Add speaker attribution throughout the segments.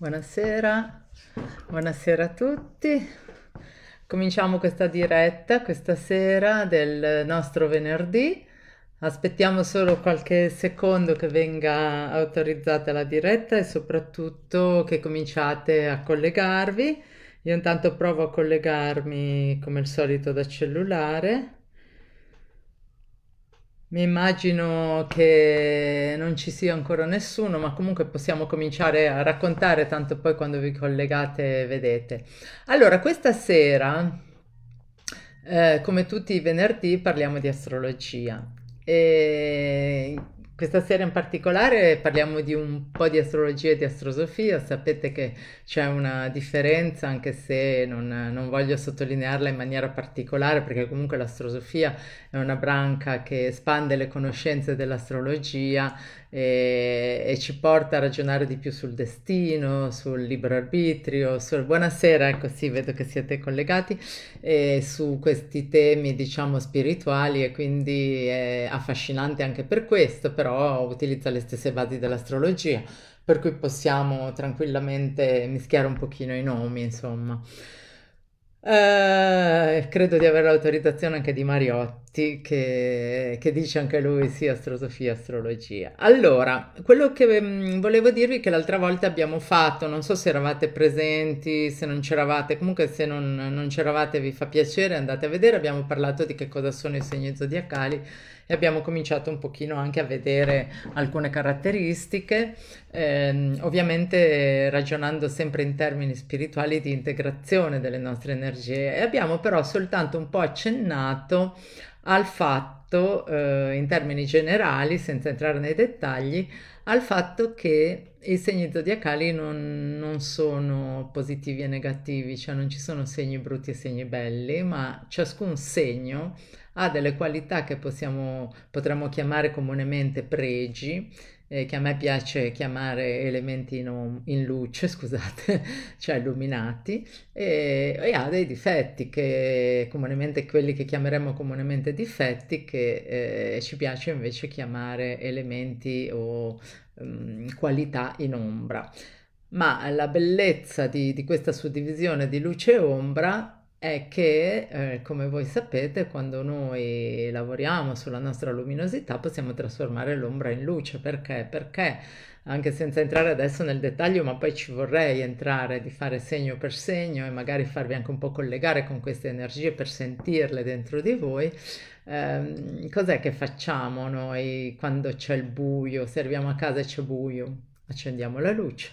Speaker 1: Buonasera, buonasera a tutti. Cominciamo questa diretta questa sera del nostro venerdì. Aspettiamo solo qualche secondo che venga autorizzata la diretta e soprattutto che cominciate a collegarvi. Io intanto provo a collegarmi come al solito da cellulare. Mi immagino che non ci sia ancora nessuno, ma comunque possiamo cominciare a raccontare, tanto poi quando vi collegate vedete. Allora, questa sera, eh, come tutti i venerdì, parliamo di astrologia. E questa sera in particolare parliamo di un po' di astrologia e di astrosofia, sapete che c'è una differenza anche se non, non, voglio sottolinearla in maniera particolare perché comunque l'astrosofia è una branca che espande le conoscenze dell'astrologia e, e, ci porta a ragionare di più sul destino, sul libero arbitrio, sul... buonasera, ecco sì, vedo che siete collegati, e su questi temi diciamo spirituali e quindi è affascinante anche per questo, però utilizza le stesse basi dell'astrologia, per cui possiamo tranquillamente mischiare un pochino i nomi, insomma. Eh, credo di avere l'autorizzazione anche di Mariotti, che, che dice anche lui sì, astrosofia, astrologia. Allora, quello che mh, mm, volevo dirvi è che l'altra volta abbiamo fatto, non so se eravate presenti, se non c'eravate, comunque se non, non c'eravate vi fa piacere, andate a vedere, abbiamo parlato di che cosa sono i segni zodiacali e abbiamo cominciato un pochino anche a vedere alcune caratteristiche, ehm, ovviamente ragionando sempre in termini spirituali di integrazione delle nostre energie e abbiamo però soltanto un po' accennato al fatto, eh, in termini generali, senza entrare nei dettagli, al fatto che i segni zodiacali non, non, sono positivi e negativi, cioè non ci sono segni brutti e segni belli, ma ciascun segno ha delle qualità che possiamo, potremmo chiamare comunemente pregi, eh, che a me piace chiamare elementi in, in luce, scusate, cioè illuminati, e, e, ha dei difetti, che comunemente quelli che chiameremo comunemente difetti, che eh, ci piace invece chiamare elementi o um, qualità in ombra. Ma la bellezza di, di questa suddivisione di luce e ombra è che, eh, come voi sapete, quando noi lavoriamo sulla nostra luminosità possiamo trasformare l'ombra in luce. Perché? Perché, anche senza entrare adesso nel dettaglio, ma poi ci vorrei entrare di fare segno per segno e magari farvi anche un po' collegare con queste energie per sentirle dentro di voi, eh, cos'è che facciamo noi quando c'è il buio? Se arriviamo a casa e c'è buio, accendiamo la luce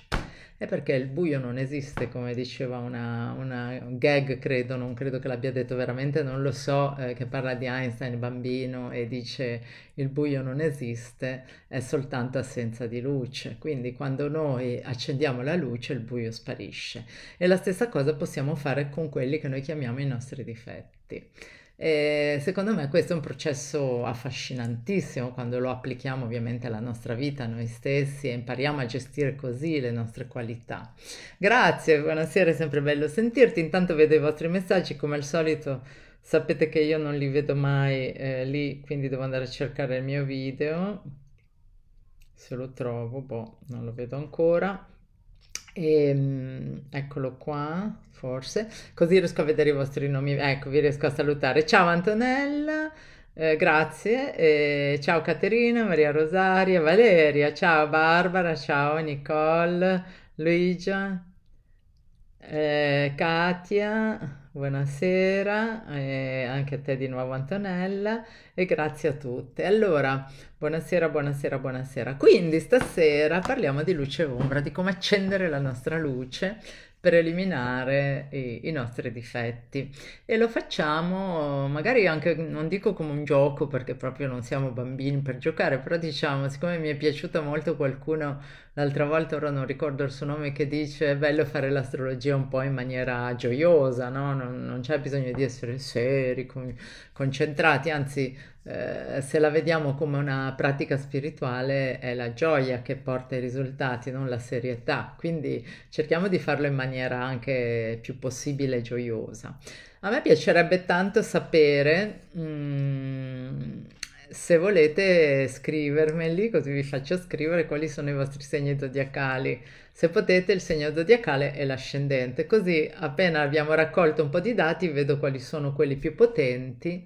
Speaker 1: è perché il buio non esiste, come diceva una, una gag, credo, non credo che l'abbia detto veramente, non lo so, eh, che parla di Einstein, bambino, e dice il buio non esiste, è soltanto assenza di luce. Quindi quando noi accendiamo la luce il buio sparisce. E la stessa cosa possiamo fare con quelli che noi chiamiamo i nostri difetti secondo me questo è un processo affascinantissimo quando lo applichiamo ovviamente alla nostra vita, a noi stessi e impariamo a gestire così le nostre qualità. Grazie, buonasera, è sempre bello sentirti. Intanto vedo i vostri messaggi, come al solito sapete che io non li vedo mai eh, lì, quindi devo andare a cercare il mio video. Se lo trovo, boh, non lo vedo ancora. E, ehm, eccolo qua, forse, così riesco a vedere i vostri nomi, ecco, vi riesco a salutare. Ciao Antonella, eh, grazie, eh, ciao Caterina, Maria Rosaria, Valeria, ciao Barbara, ciao Nicole, Luigia, eh, Katia. Buonasera eh, anche a te di nuovo Antonella e grazie a tutte. Allora, buonasera, buonasera, buonasera. Quindi stasera parliamo di luce e ombra, di come accendere la nostra luce per eliminare i, i nostri difetti e lo facciamo magari anche, non dico come un gioco perché proprio non siamo bambini per giocare, però diciamo, siccome mi è piaciuto molto qualcuno l'altra volta, ora non ricordo il suo nome, che dice è bello fare l'astrologia un po' in maniera gioiosa, no? non, non c'è bisogno di essere seri, con, concentrati, anzi eh, se la vediamo come una pratica spirituale è la gioia che porta i risultati, non la serietà, quindi cerchiamo di farlo in maniera anche più possibile gioiosa. A me piacerebbe tanto sapere... Mm, se volete scrivermeli, così vi faccio scrivere quali sono i vostri segni zodiacali. Se potete, il segno zodiacale è l'ascendente, così appena abbiamo raccolto un po' di dati, vedo quali sono quelli più potenti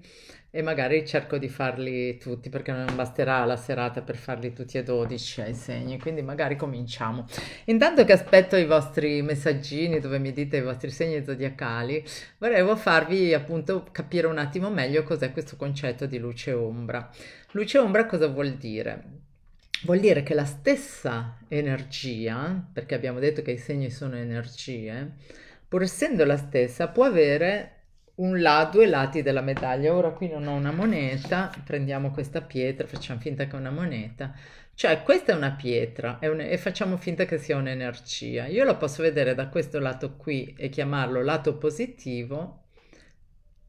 Speaker 1: e magari cerco di farli tutti perché non basterà la serata per farli tutti e 12 ai segni, quindi magari cominciamo. Intanto che aspetto i vostri messaggini dove mi dite i vostri segni zodiacali, volevo farvi appunto capire un attimo meglio cos'è questo concetto di luce e ombra. Luce e ombra cosa vuol dire? Vuol dire che la stessa energia, perché abbiamo detto che i segni sono energie, pur essendo la stessa, può avere un la, due lati della medaglia. Ora qui non ho una moneta, prendiamo questa pietra, facciamo finta che è una moneta. Cioè questa è una pietra è un, e facciamo finta che sia un'energia. Io la posso vedere da questo lato qui e chiamarlo lato positivo,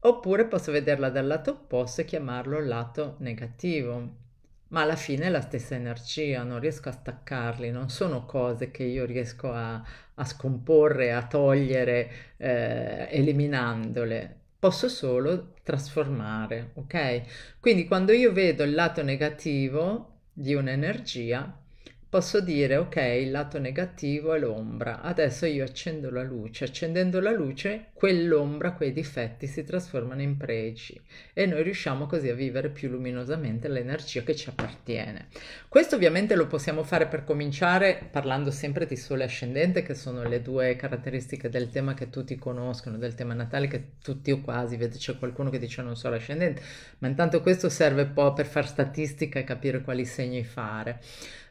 Speaker 1: oppure posso vederla dal lato opposto e chiamarlo lato negativo. Ma alla fine è la stessa energia, non riesco a staccarli, non sono cose che io riesco a, a scomporre, a togliere, eh, eliminandole posso solo trasformare, ok? Quindi quando io vedo il lato negativo di un'energia, posso dire ok il lato negativo è l'ombra adesso io accendo la luce accendendo la luce quell'ombra quei difetti si trasformano in pregi e noi riusciamo così a vivere più luminosamente l'energia che ci appartiene questo ovviamente lo possiamo fare per cominciare parlando sempre di sole ascendente che sono le due caratteristiche del tema che tutti conoscono del tema natale che tutti o quasi vedo c'è qualcuno che dice non sole ascendente ma intanto questo serve un po' per far statistica e capire quali segni fare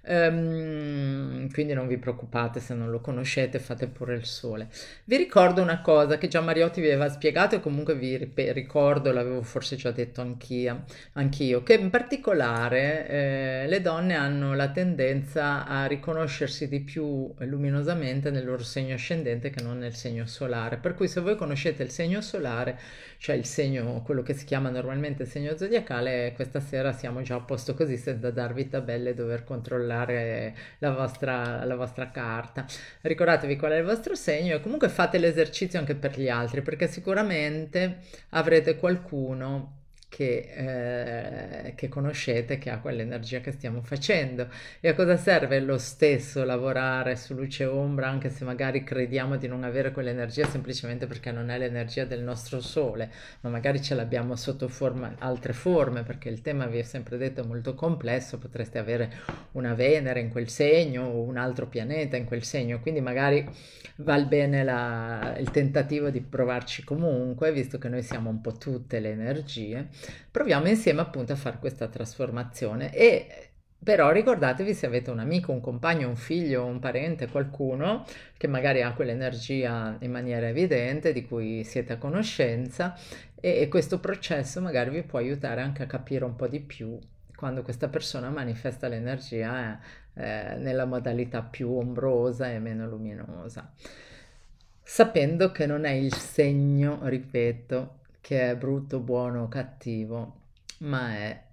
Speaker 1: Um, quindi non vi preoccupate se non lo conoscete, fate pure il sole. Vi ricordo una cosa che già Mariotti vi aveva spiegato e comunque vi rip- ricordo, l'avevo forse già detto anch'io, anch'io che in particolare eh, le donne hanno la tendenza a riconoscersi di più luminosamente nel loro segno ascendente che non nel segno solare, per cui se voi conoscete il segno solare cioè il segno, quello che si chiama normalmente segno zodiacale, questa sera siamo già a posto così senza darvi tabelle e dover controllare la vostra, la vostra carta. Ricordatevi qual è il vostro segno e comunque fate l'esercizio anche per gli altri perché sicuramente avrete qualcuno che, eh, che, conoscete che ha quell'energia che stiamo facendo. E a cosa serve lo stesso lavorare su luce e ombra, anche se magari crediamo di non avere quell'energia semplicemente perché non è l'energia del nostro sole, ma magari ce l'abbiamo sotto forma, altre forme, perché il tema vi è sempre detto molto complesso, potreste avere una Venere in quel segno o un altro pianeta in quel segno, quindi magari val bene la, il tentativo di provarci comunque, visto che noi siamo un po' tutte le energie proviamo insieme appunto a fare questa trasformazione e però ricordatevi se avete un amico, un compagno, un figlio, un parente, qualcuno che magari ha quell'energia in maniera evidente, di cui siete a conoscenza e, e questo processo magari vi può aiutare anche a capire un po' di più quando questa persona manifesta l'energia eh, eh nella modalità più ombrosa e meno luminosa. Sapendo che non è il segno, ripeto, che è brutto, buono, o cattivo, ma è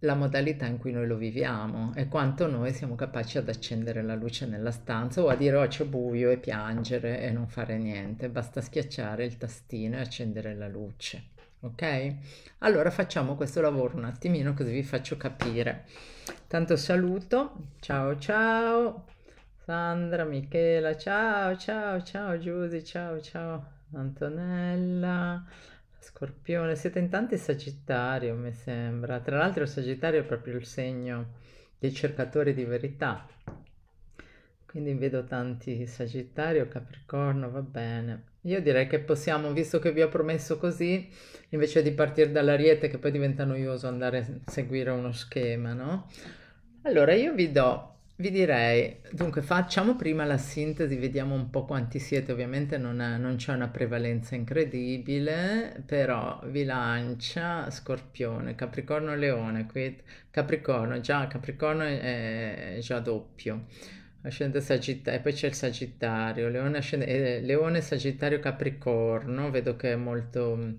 Speaker 1: la modalità in cui noi lo viviamo e quanto noi siamo capaci ad accendere la luce nella stanza o a dire oh c'è buio e piangere e non fare niente, basta schiacciare il tastino e accendere la luce. Ok? Allora facciamo questo lavoro un attimino così vi faccio capire. Tanto saluto, ciao ciao Sandra, Michela, ciao ciao ciao Giusy, ciao ciao Antonella. Scorpione, siete in tanti Sagittario, mi sembra. Tra l'altro il Sagittario è proprio il segno dei cercatori di verità. Quindi vedo tanti Sagittario, Capricorno, va bene. Io direi che possiamo, visto che vi ho promesso così, invece di partire dall'ariete che poi diventa noioso andare a seguire uno schema, no? Allora io vi do vi direi, dunque facciamo prima la sintesi, vediamo un po' quanti siete, ovviamente non, è- non c'è una prevalenza incredibile, però vi Scorpione, Capricorno, Leone, qui Capricorno, già Capricorno è, già doppio, ascende Sagittario, e poi c'è il Sagittario, Leone, ascende- eh, Leone, Sagittario, Capricorno, vedo che è molto...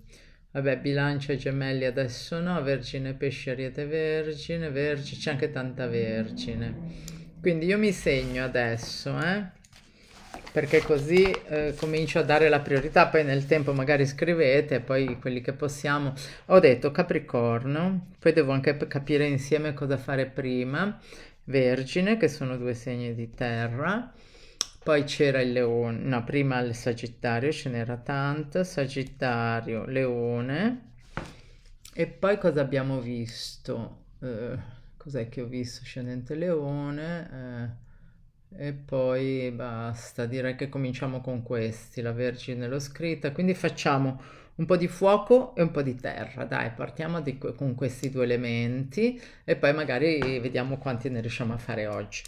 Speaker 1: Vabbè, bilancia e gemelli adesso no, vergine, pesce, ariete, vergine, vergine, c'è anche tanta vergine. Quindi io mi segno adesso, eh? perché così eh, comincio a dare la priorità, poi nel tempo magari scrivete, poi quelli che possiamo. Ho detto Capricorno, poi devo anche capire insieme cosa fare prima. Vergine, che sono due segni di terra. Poi c'era il leone, no, prima il Sagittario, ce n'era tanto, Sagittario, leone. E poi cosa abbiamo visto? Uh cos'è che ho visto? Scendente Leone eh, e poi basta, direi che cominciamo con questi, la Vergine l'ho scritta, quindi facciamo un po' di fuoco e un po' di terra, dai, partiamo di, con questi due elementi e poi magari vediamo quanti ne riusciamo a fare oggi.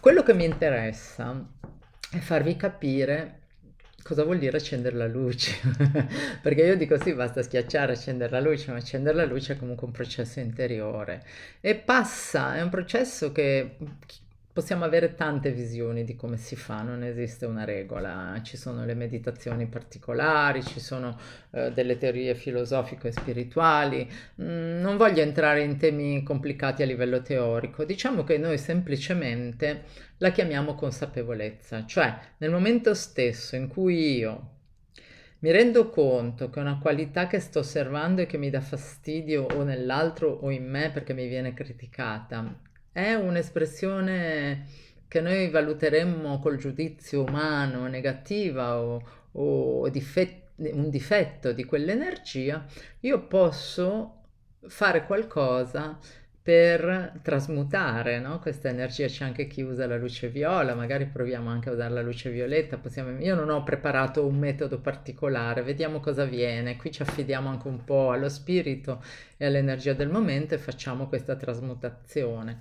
Speaker 1: Quello che mi interessa è farvi capire cosa vuol dire accendere la luce? Perché io dico sì, basta schiacciare, accendere la luce, ma accendere la luce è comunque un processo interiore e passa, è un processo che possiamo avere tante visioni di come si fa, non esiste una regola, ci sono le meditazioni particolari, ci sono eh, delle teorie filosofiche e spirituali, mm, non voglio entrare in temi complicati a livello teorico, diciamo che noi semplicemente la chiamiamo consapevolezza, cioè nel momento stesso in cui io mi rendo conto che una qualità che sto osservando e che mi dà fastidio o nell'altro o in me perché mi viene criticata è un'espressione che noi valuteremmo col giudizio umano negativa o, o difet- un difetto di quell'energia, io posso fare qualcosa per trasmutare no? questa energia. C'è anche chi usa la luce viola, magari proviamo anche a usare la luce violetta. Possiamo... Io non ho preparato un metodo particolare, vediamo cosa viene. Qui ci affidiamo anche un po' allo spirito e all'energia del momento e facciamo questa trasmutazione.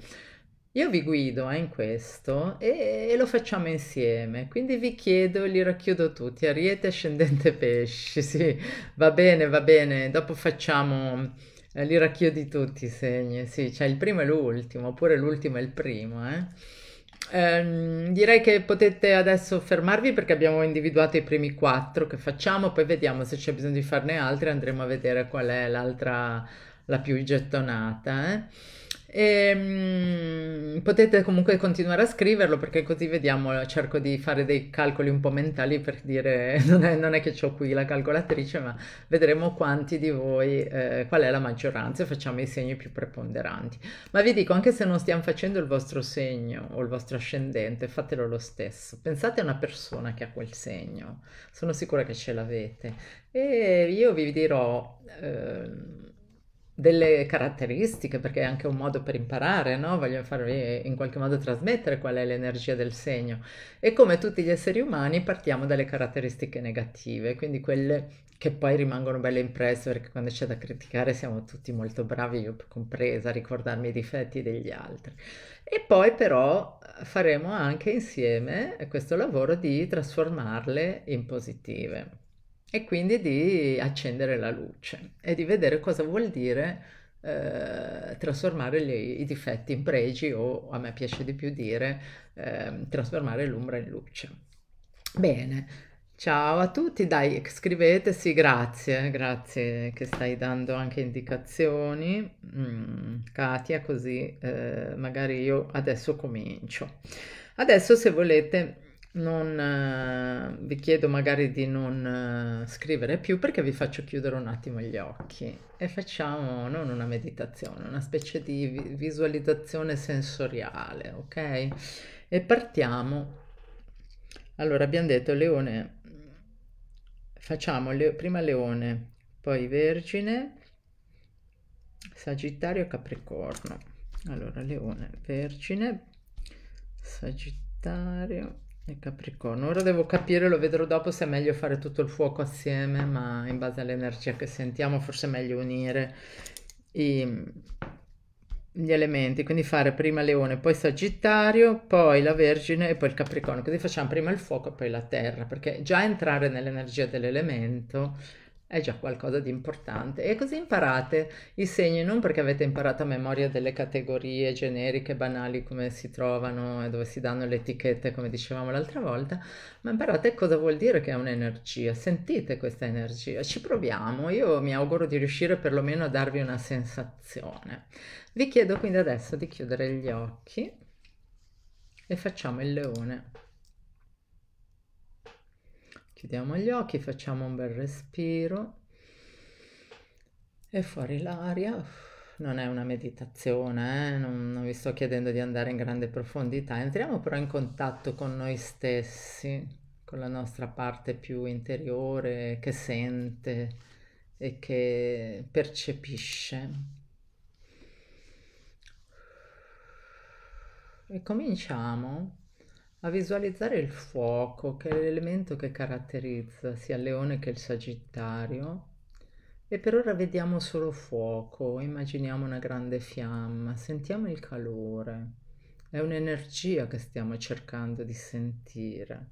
Speaker 1: Io vi guido eh, in questo e, e, lo facciamo insieme, quindi vi chiedo, li racchiudo tutti, ariete, ascendente, pesci, sì, va bene, va bene, dopo facciamo è eh, l'irachio di tutti i segni, sì, c'è cioè il primo e l'ultimo, oppure l'ultimo e il primo, eh? ehm, direi che potete adesso fermarvi perché abbiamo individuato i primi quattro che facciamo, poi vediamo se c'è bisogno di farne altri, andremo a vedere qual è l'altra, la più gettonata. Eh? E, um, potete comunque continuare a scriverlo perché così vediamo, cerco di fare dei calcoli un po' mentali per dire, non è, non è che ho qui la calcolatrice, ma vedremo quanti di voi, eh, qual è la maggioranza e facciamo i segni più preponderanti. Ma vi dico, anche se non stiamo facendo il vostro segno o il vostro ascendente, fatelo lo stesso. Pensate a una persona che ha quel segno, sono sicura che ce l'avete. E io vi dirò... Eh, delle caratteristiche, perché è anche un modo per imparare, no? Voglio farvi in qualche modo trasmettere qual è l'energia del segno. E come tutti gli esseri umani partiamo dalle caratteristiche negative, quindi quelle che poi rimangono belle impresse, perché quando c'è da criticare siamo tutti molto bravi, io compresa, a ricordarmi i difetti degli altri. E poi però faremo anche insieme questo lavoro di trasformarle in positive e quindi di accendere la luce e di vedere cosa vuol dire eh, trasformare gli, i difetti in pregi o a me piace di più dire eh, trasformare l'ombra in luce. Bene, ciao a tutti, dai scrivetesi, grazie, grazie che stai dando anche indicazioni, mm, Katia, così eh, magari io adesso comincio. Adesso se volete non, eh, vi chiedo magari di non eh, scrivere più perché vi faccio chiudere un attimo gli occhi e facciamo non una meditazione, una specie di visualizzazione sensoriale, ok? E partiamo. Allora, abbiamo detto leone, facciamo le, prima leone, poi vergine, sagittario, capricorno. Allora, leone, vergine, sagittario Capricorno. Ora devo capire, lo vedrò dopo, se è meglio fare tutto il fuoco assieme, ma in base all'energia che sentiamo forse è meglio unire i, gli elementi, quindi fare prima Leone, poi Sagittario, poi la Vergine e poi il Capricorno, così facciamo prima il fuoco e poi la Terra, perché già entrare nell'energia dell'elemento è già qualcosa di importante. E così imparate i segni non perché avete imparato a memoria delle categorie generiche, banali, come si trovano e dove si danno le etichette, come dicevamo l'altra volta, ma imparate cosa vuol dire che è un'energia, sentite questa energia, ci proviamo, io mi auguro di riuscire perlomeno a darvi una sensazione. Vi chiedo quindi adesso di chiudere gli occhi e facciamo il leone. Chiudiamo gli occhi, facciamo un bel respiro e fuori l'aria. Non è una meditazione, eh? non, non vi sto chiedendo di andare in grande profondità, entriamo però in contatto con noi stessi, con la nostra parte più interiore che sente e che percepisce. E cominciamo a visualizzare il fuoco, che è l'elemento che caratterizza sia il leone che il sagittario. E per ora vediamo solo fuoco, immaginiamo una grande fiamma, sentiamo il calore. È un'energia che stiamo cercando di sentire.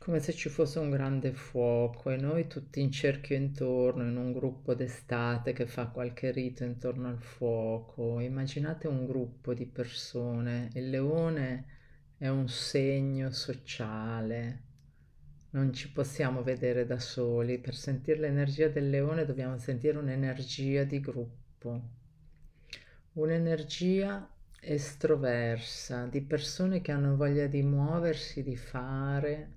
Speaker 1: Come se ci fosse un grande fuoco e noi tutti in cerchio intorno, in un gruppo d'estate che fa qualche rito intorno al fuoco. Immaginate un gruppo di persone, il leone è un segno sociale. Non ci possiamo vedere da soli. Per sentire l'energia del leone dobbiamo sentire un'energia di gruppo, un'energia estroversa, di persone che hanno voglia di muoversi, di fare,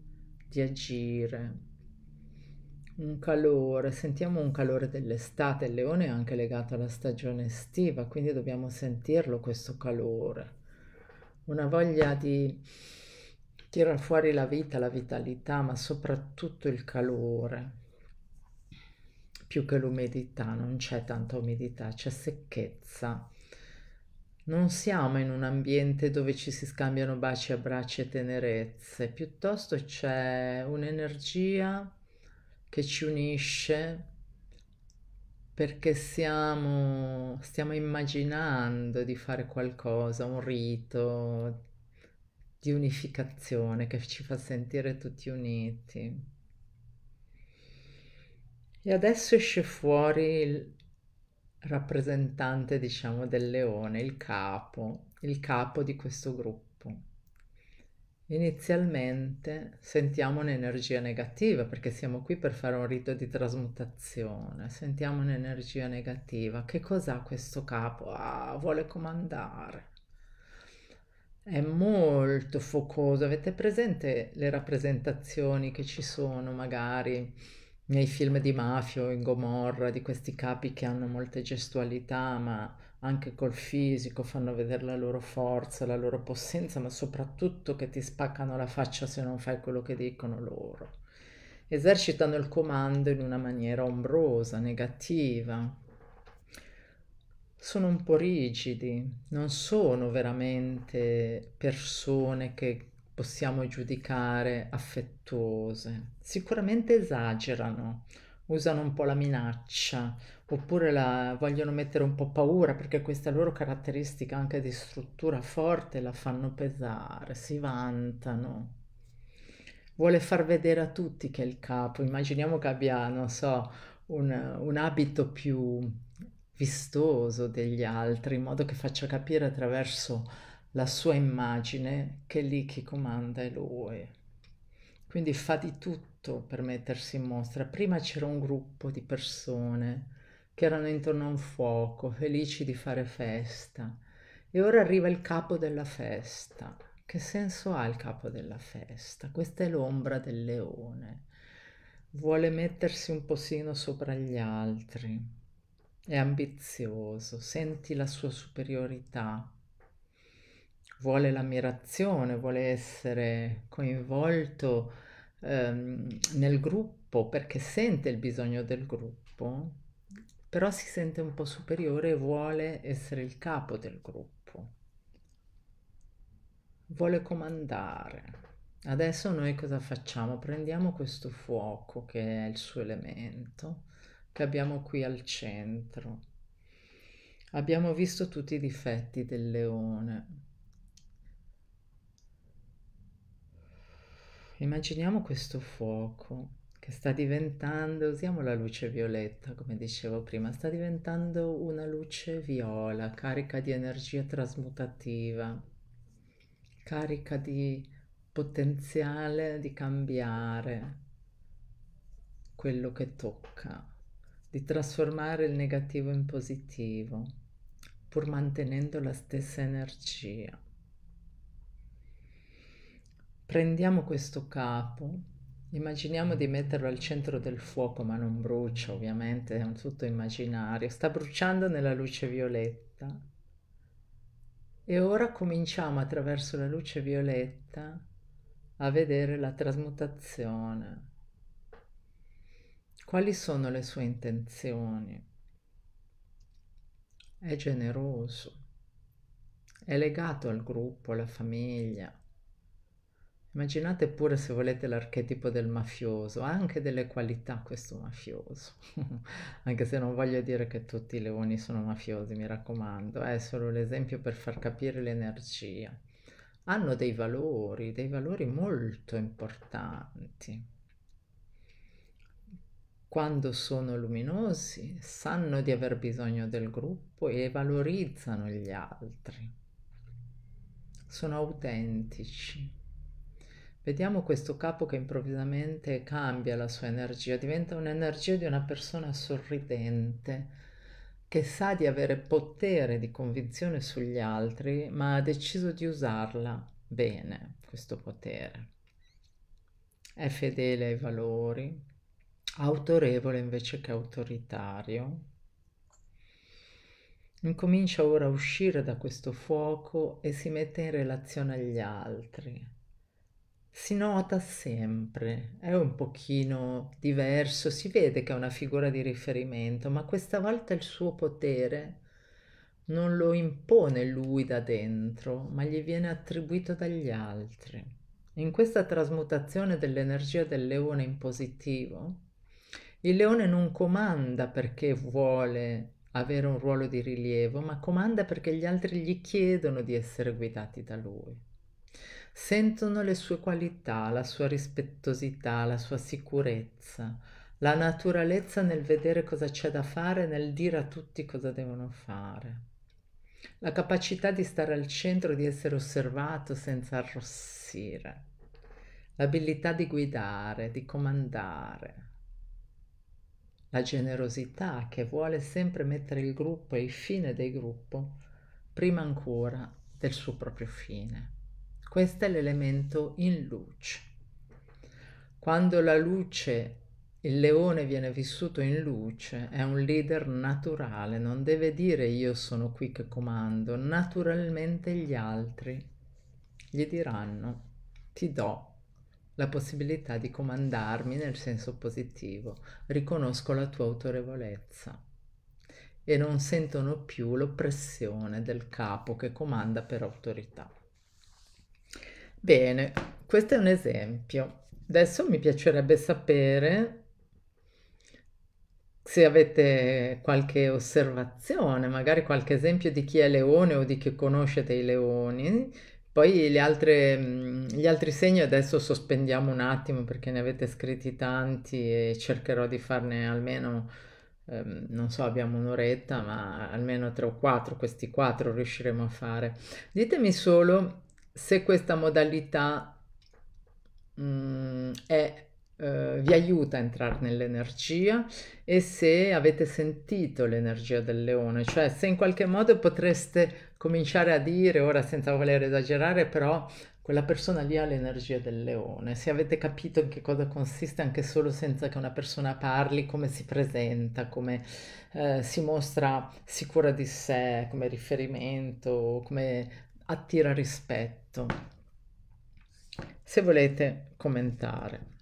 Speaker 1: di agire. Un calore, sentiamo un calore dell'estate, il leone è anche legato alla stagione estiva, quindi dobbiamo sentirlo questo calore una voglia di tirar fuori la vita, la vitalità, ma soprattutto il calore. Più che l'umidità, non c'è tanta umidità, c'è secchezza. Non siamo in un ambiente dove ci si scambiano baci, abbracci e tenerezze, piuttosto c'è un'energia che ci unisce perché siamo, stiamo immaginando di fare qualcosa, un rito di unificazione che ci fa sentire tutti uniti. E adesso esce fuori il rappresentante, diciamo, del leone, il capo, il capo di questo gruppo. Inizialmente sentiamo un'energia negativa perché siamo qui per fare un rito di trasmutazione, sentiamo un'energia negativa. Che cos'ha questo capo? Ah, vuole comandare. È molto focoso. Avete presente le rappresentazioni che ci sono magari nei film di mafia o in Gomorra di questi capi che hanno molte gestualità ma anche col fisico, fanno vedere la loro forza, la loro possenza, ma soprattutto che ti spaccano la faccia se non fai quello che dicono loro. Esercitano il comando in una maniera ombrosa, negativa. Sono un po' rigidi, non sono veramente persone che possiamo giudicare affettuose. Sicuramente esagerano, usano un po' la minaccia oppure la vogliono mettere un po' paura perché questa loro caratteristica anche di struttura forte la fanno pesare, si vantano. Vuole far vedere a tutti che è il capo, immaginiamo che abbia, non so, un, un abito più vistoso degli altri, in modo che faccia capire attraverso la sua immagine che lì chi comanda è lui. Quindi fa di tutto tutto per mettersi in mostra. Prima c'era un gruppo di persone che erano intorno a un fuoco, felici di fare festa. E ora arriva il capo della festa. Che senso ha il capo della festa? Questa è l'ombra del leone. Vuole mettersi un posino sopra gli altri. È ambizioso, senti la sua superiorità, vuole l'ammirazione, vuole essere coinvolto ehm, nel gruppo perché sente il bisogno del gruppo, però si sente un po' superiore e vuole essere il capo del gruppo, vuole comandare. Adesso noi cosa facciamo? Prendiamo questo fuoco che è il suo elemento, che abbiamo qui al centro. Abbiamo visto tutti i difetti del leone, immaginiamo questo fuoco che sta diventando, usiamo la luce violetta come dicevo prima, sta diventando una luce viola carica di energia trasmutativa, carica di potenziale di cambiare quello che tocca, di trasformare il negativo in positivo, pur mantenendo la stessa energia. Prendiamo questo capo, immaginiamo di metterlo al centro del fuoco, ma non brucia ovviamente, è un tutto immaginario, sta bruciando nella luce violetta. E ora cominciamo attraverso la luce violetta a vedere la trasmutazione. Quali sono le sue intenzioni? È generoso, è legato al gruppo, alla famiglia, Immaginate pure se volete l'archetipo del mafioso, ha anche delle qualità questo mafioso, anche se non voglio dire che tutti i leoni sono mafiosi, mi raccomando, è solo l'esempio per far capire l'energia. Hanno dei valori, dei valori molto importanti. Quando sono luminosi, sanno di aver bisogno del gruppo e valorizzano gli altri. Sono autentici Vediamo questo capo che improvvisamente cambia la sua energia, diventa un'energia di una persona sorridente, che sa di avere potere di convinzione sugli altri, ma ha deciso di usarla bene, questo potere. È fedele ai valori, autorevole invece che autoritario, Incomincia ora a uscire da questo fuoco e si mette in relazione agli altri si nota sempre, è un pochino diverso, si vede che è una figura di riferimento, ma questa volta il suo potere non lo impone lui da dentro, ma gli viene attribuito dagli altri. In questa trasmutazione dell'energia del leone in positivo, il leone non comanda perché vuole avere un ruolo di rilievo, ma comanda perché gli altri gli chiedono di essere guidati da lui sentono le sue qualità, la sua rispettosità, la sua sicurezza, la naturalezza nel vedere cosa c'è da fare, nel dire a tutti cosa devono fare, la capacità di stare al centro, di essere osservato senza arrossire, l'abilità di guidare, di comandare, la generosità che vuole sempre mettere il gruppo e il fine del gruppo prima ancora del suo proprio fine. Questo è l'elemento in luce. Quando la luce, il leone viene vissuto in luce, è un leader naturale, non deve dire io sono qui che comando, naturalmente gli altri gli diranno ti do la possibilità di comandarmi nel senso positivo, riconosco la tua autorevolezza e non sentono più l'oppressione del capo che comanda per autorità. Bene, questo è un esempio. Adesso mi piacerebbe sapere se avete qualche osservazione, magari qualche esempio di chi è leone o di chi conosce dei leoni. Poi altre, gli altri segni adesso sospendiamo un attimo perché ne avete scritti tanti e cercherò di farne almeno, ehm, non so, abbiamo un'oretta, ma almeno tre o quattro, questi quattro riusciremo a fare. Ditemi solo se questa modalità mh, mm, è, eh, vi aiuta a entrare nell'energia e se avete sentito l'energia del leone, cioè se in qualche modo potreste cominciare a dire, ora senza voler esagerare, però quella persona lì ha l'energia del leone, se avete capito in che cosa consiste anche solo senza che una persona parli, come si presenta, come eh, si mostra sicura di sé, come riferimento, come attira rispetto. Se volete commentare.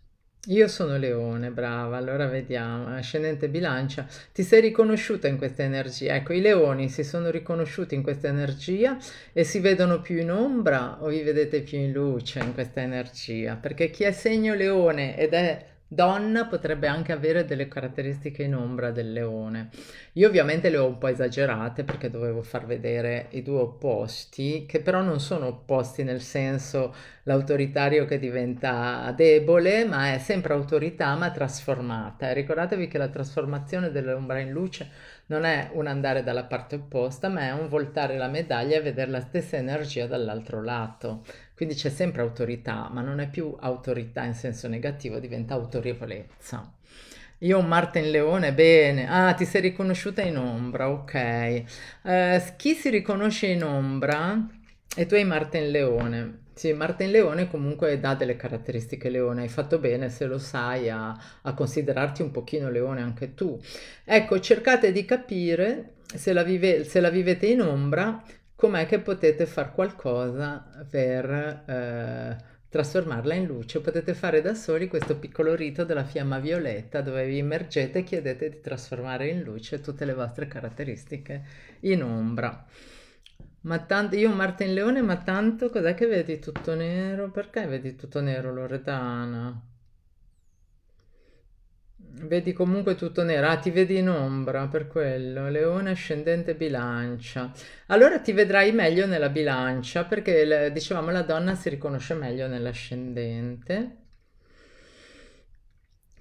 Speaker 1: Io sono Leone, brava, allora vediamo, ascendente eh, bilancia, ti sei riconosciuta in questa energia? Ecco, i leoni si sono riconosciuti in questa energia e si vedono più in ombra o vi vedete più in luce in questa energia? Perché chi è segno leone ed è donna potrebbe anche avere delle caratteristiche in ombra del leone. Io ovviamente le ho un po' esagerate perché dovevo far vedere i due opposti, che però non sono opposti nel senso l'autoritario che diventa debole, ma è sempre autorità ma trasformata. E ricordatevi che la trasformazione dell'ombra in luce non è un andare dalla parte opposta, ma è un voltare la medaglia e vedere la stessa energia dall'altro lato. Quindi c'è sempre autorità, ma non è più autorità in senso negativo, diventa autorevolezza. Io in Leone, bene. Ah, ti sei riconosciuta in ombra, ok. Eh, chi si riconosce in ombra? E tu hai in Leone. Sì, in Leone comunque dà delle caratteristiche leone, hai fatto bene se lo sai a, a considerarti un pochino leone anche tu. Ecco, cercate di capire se la, vive, se la vivete in ombra, com'è che potete fare qualcosa per eh, trasformarla in luce. Potete fare da soli questo piccolo rito della fiamma violetta dove vi immergete e chiedete di trasformare in luce tutte le vostre caratteristiche in ombra. Ma tanto, io Martin Leone, ma tanto cos'è che vedi tutto nero? Perché vedi tutto nero Loredana? Vedi comunque tutto nero, ah, ti vedi in ombra per quello, leone ascendente bilancia. Allora ti vedrai meglio nella bilancia perché dicevamo la donna si riconosce meglio nell'ascendente.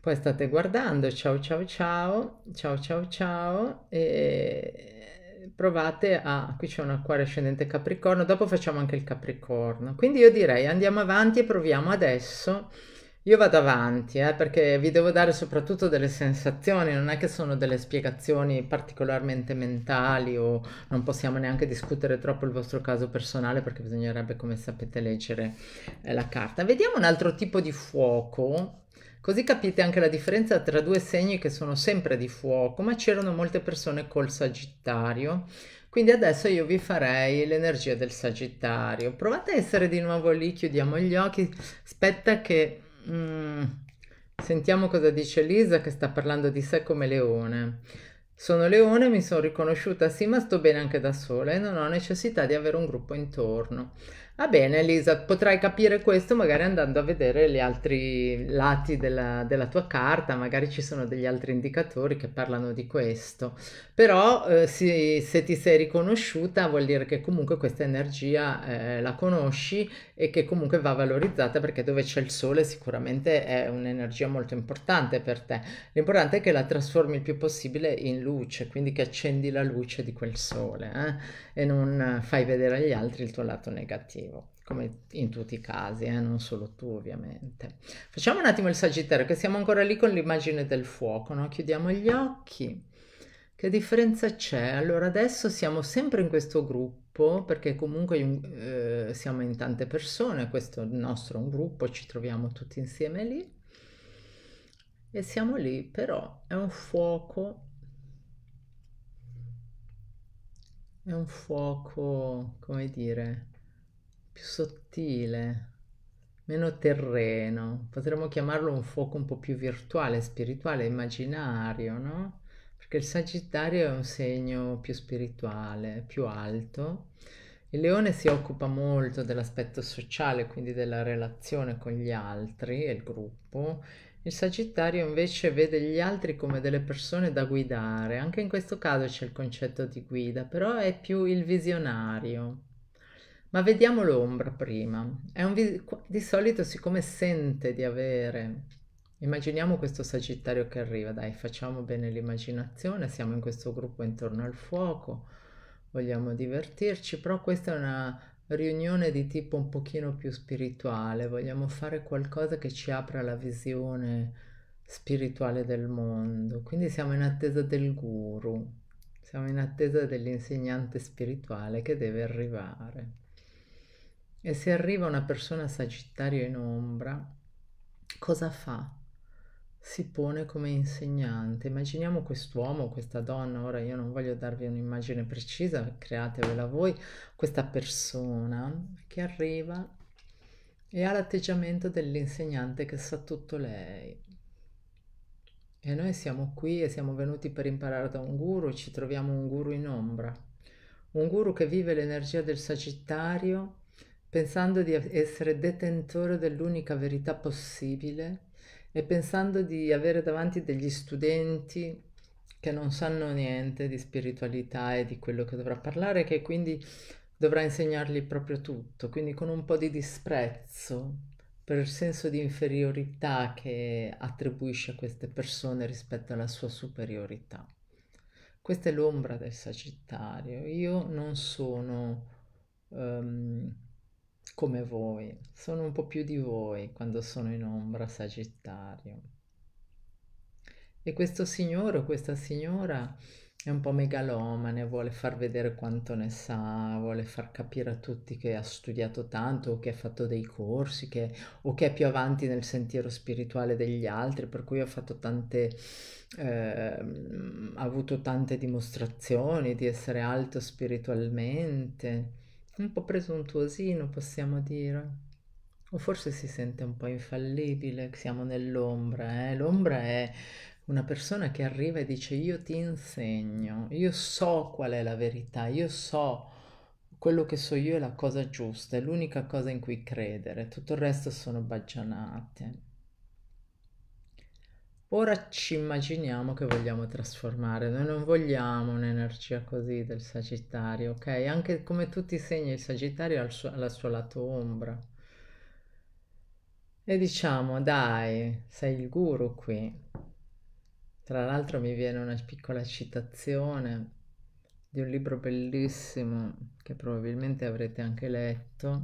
Speaker 1: Poi state guardando, ciao ciao ciao, ciao ciao ciao e provate a... qui c'è un acquario ascendente capricorno, dopo facciamo anche il capricorno. Quindi io direi andiamo avanti e proviamo adesso io vado avanti, eh, perché vi devo dare soprattutto delle sensazioni, non è che sono delle spiegazioni particolarmente mentali o non possiamo neanche discutere troppo il vostro caso personale perché bisognerebbe, come sapete, leggere eh, la carta. Vediamo un altro tipo di fuoco, così capite anche la differenza tra due segni che sono sempre di fuoco, ma c'erano molte persone col Sagittario. Quindi adesso io vi farei l'energia del Sagittario. Provate a essere di nuovo lì, chiudiamo gli occhi, aspetta che Mm. sentiamo cosa dice Lisa che sta parlando di sé come leone. Sono leone, mi sono riconosciuta sì, ma sto bene anche da sola e non ho necessità di avere un gruppo intorno. Va bene, Elisa, potrai capire questo magari andando a vedere gli altri lati della, della tua carta, magari ci sono degli altri indicatori che parlano di questo. Però eh, si, se ti sei riconosciuta vuol dire che comunque questa energia eh, la conosci e che comunque va valorizzata perché dove c'è il sole sicuramente è un'energia molto importante per te. L'importante è che la trasformi il più possibile in luce, quindi che accendi la luce di quel sole eh, e non eh, fai vedere agli altri il tuo lato negativo come in tutti i casi, eh? non solo tu ovviamente. Facciamo un attimo il Sagittario, che siamo ancora lì con l'immagine del fuoco, no? chiudiamo gli occhi. Che differenza c'è? Allora adesso siamo sempre in questo gruppo, perché comunque eh, siamo in tante persone, questo nostro è un gruppo, ci troviamo tutti insieme lì. E siamo lì, però è un fuoco è un fuoco, come dire, più sottile, meno terreno. Potremmo chiamarlo un fuoco un po' più virtuale, spirituale, immaginario, no? Perché il Sagittario è un segno più spirituale, più alto. Il leone si occupa molto dell'aspetto sociale, quindi della relazione con gli altri e il gruppo. Il Sagittario invece vede gli altri come delle persone da guidare. Anche in questo caso c'è il concetto di guida, però è più il visionario. Ma vediamo l'ombra prima. Vis- di solito siccome sente di avere... Immaginiamo questo Sagittario che arriva, dai, facciamo bene l'immaginazione, siamo in questo gruppo intorno al fuoco, vogliamo divertirci, però questa è una riunione di tipo un pochino più spirituale, vogliamo fare qualcosa che ci apra la visione spirituale del mondo, quindi siamo in attesa del guru, siamo in attesa dell'insegnante spirituale che deve arrivare. E se arriva una persona sagittario in ombra, cosa fa? Si pone come insegnante. Immaginiamo quest'uomo, questa donna, ora io non voglio darvi un'immagine precisa, createvela voi, questa persona che arriva e ha l'atteggiamento dell'insegnante che sa tutto lei. E noi siamo qui e siamo venuti per imparare da un guru, ci troviamo un guru in ombra, un guru che vive l'energia del sagittario pensando di essere detentore dell'unica verità possibile e pensando di avere davanti degli studenti che non sanno niente di spiritualità e di quello che dovrà parlare, che quindi dovrà insegnargli proprio tutto, quindi con un po' di disprezzo per il senso di inferiorità che attribuisce a queste persone rispetto alla sua superiorità. Questa è l'ombra del Sagittario. Io non sono um, come voi, sono un po' più di voi quando sono in ombra Sagittario. E questo signore o questa signora è un po' megalomane, vuole far vedere quanto ne sa, vuole far capire a tutti che ha studiato tanto o che ha fatto dei corsi che, o che è più avanti nel sentiero spirituale degli altri, per cui ha fatto tante... Eh, ha avuto tante dimostrazioni di essere alto spiritualmente un po' presuntuosino, possiamo dire. O forse si sente un po' infallibile, siamo nell'ombra. Eh? L'ombra è una persona che arriva e dice io ti insegno, io so qual è la verità, io so quello che so io è la cosa giusta, è l'unica cosa in cui credere, tutto il resto sono baggianate. Ora ci immaginiamo che vogliamo trasformare, noi non vogliamo un'energia così del Sagittario, ok? Anche come tutti i segni, il Sagittario ha, il suo, ha la sua lato ombra. E diciamo, dai, sei il guru qui. Tra l'altro mi viene una piccola citazione di un libro bellissimo che probabilmente avrete anche letto,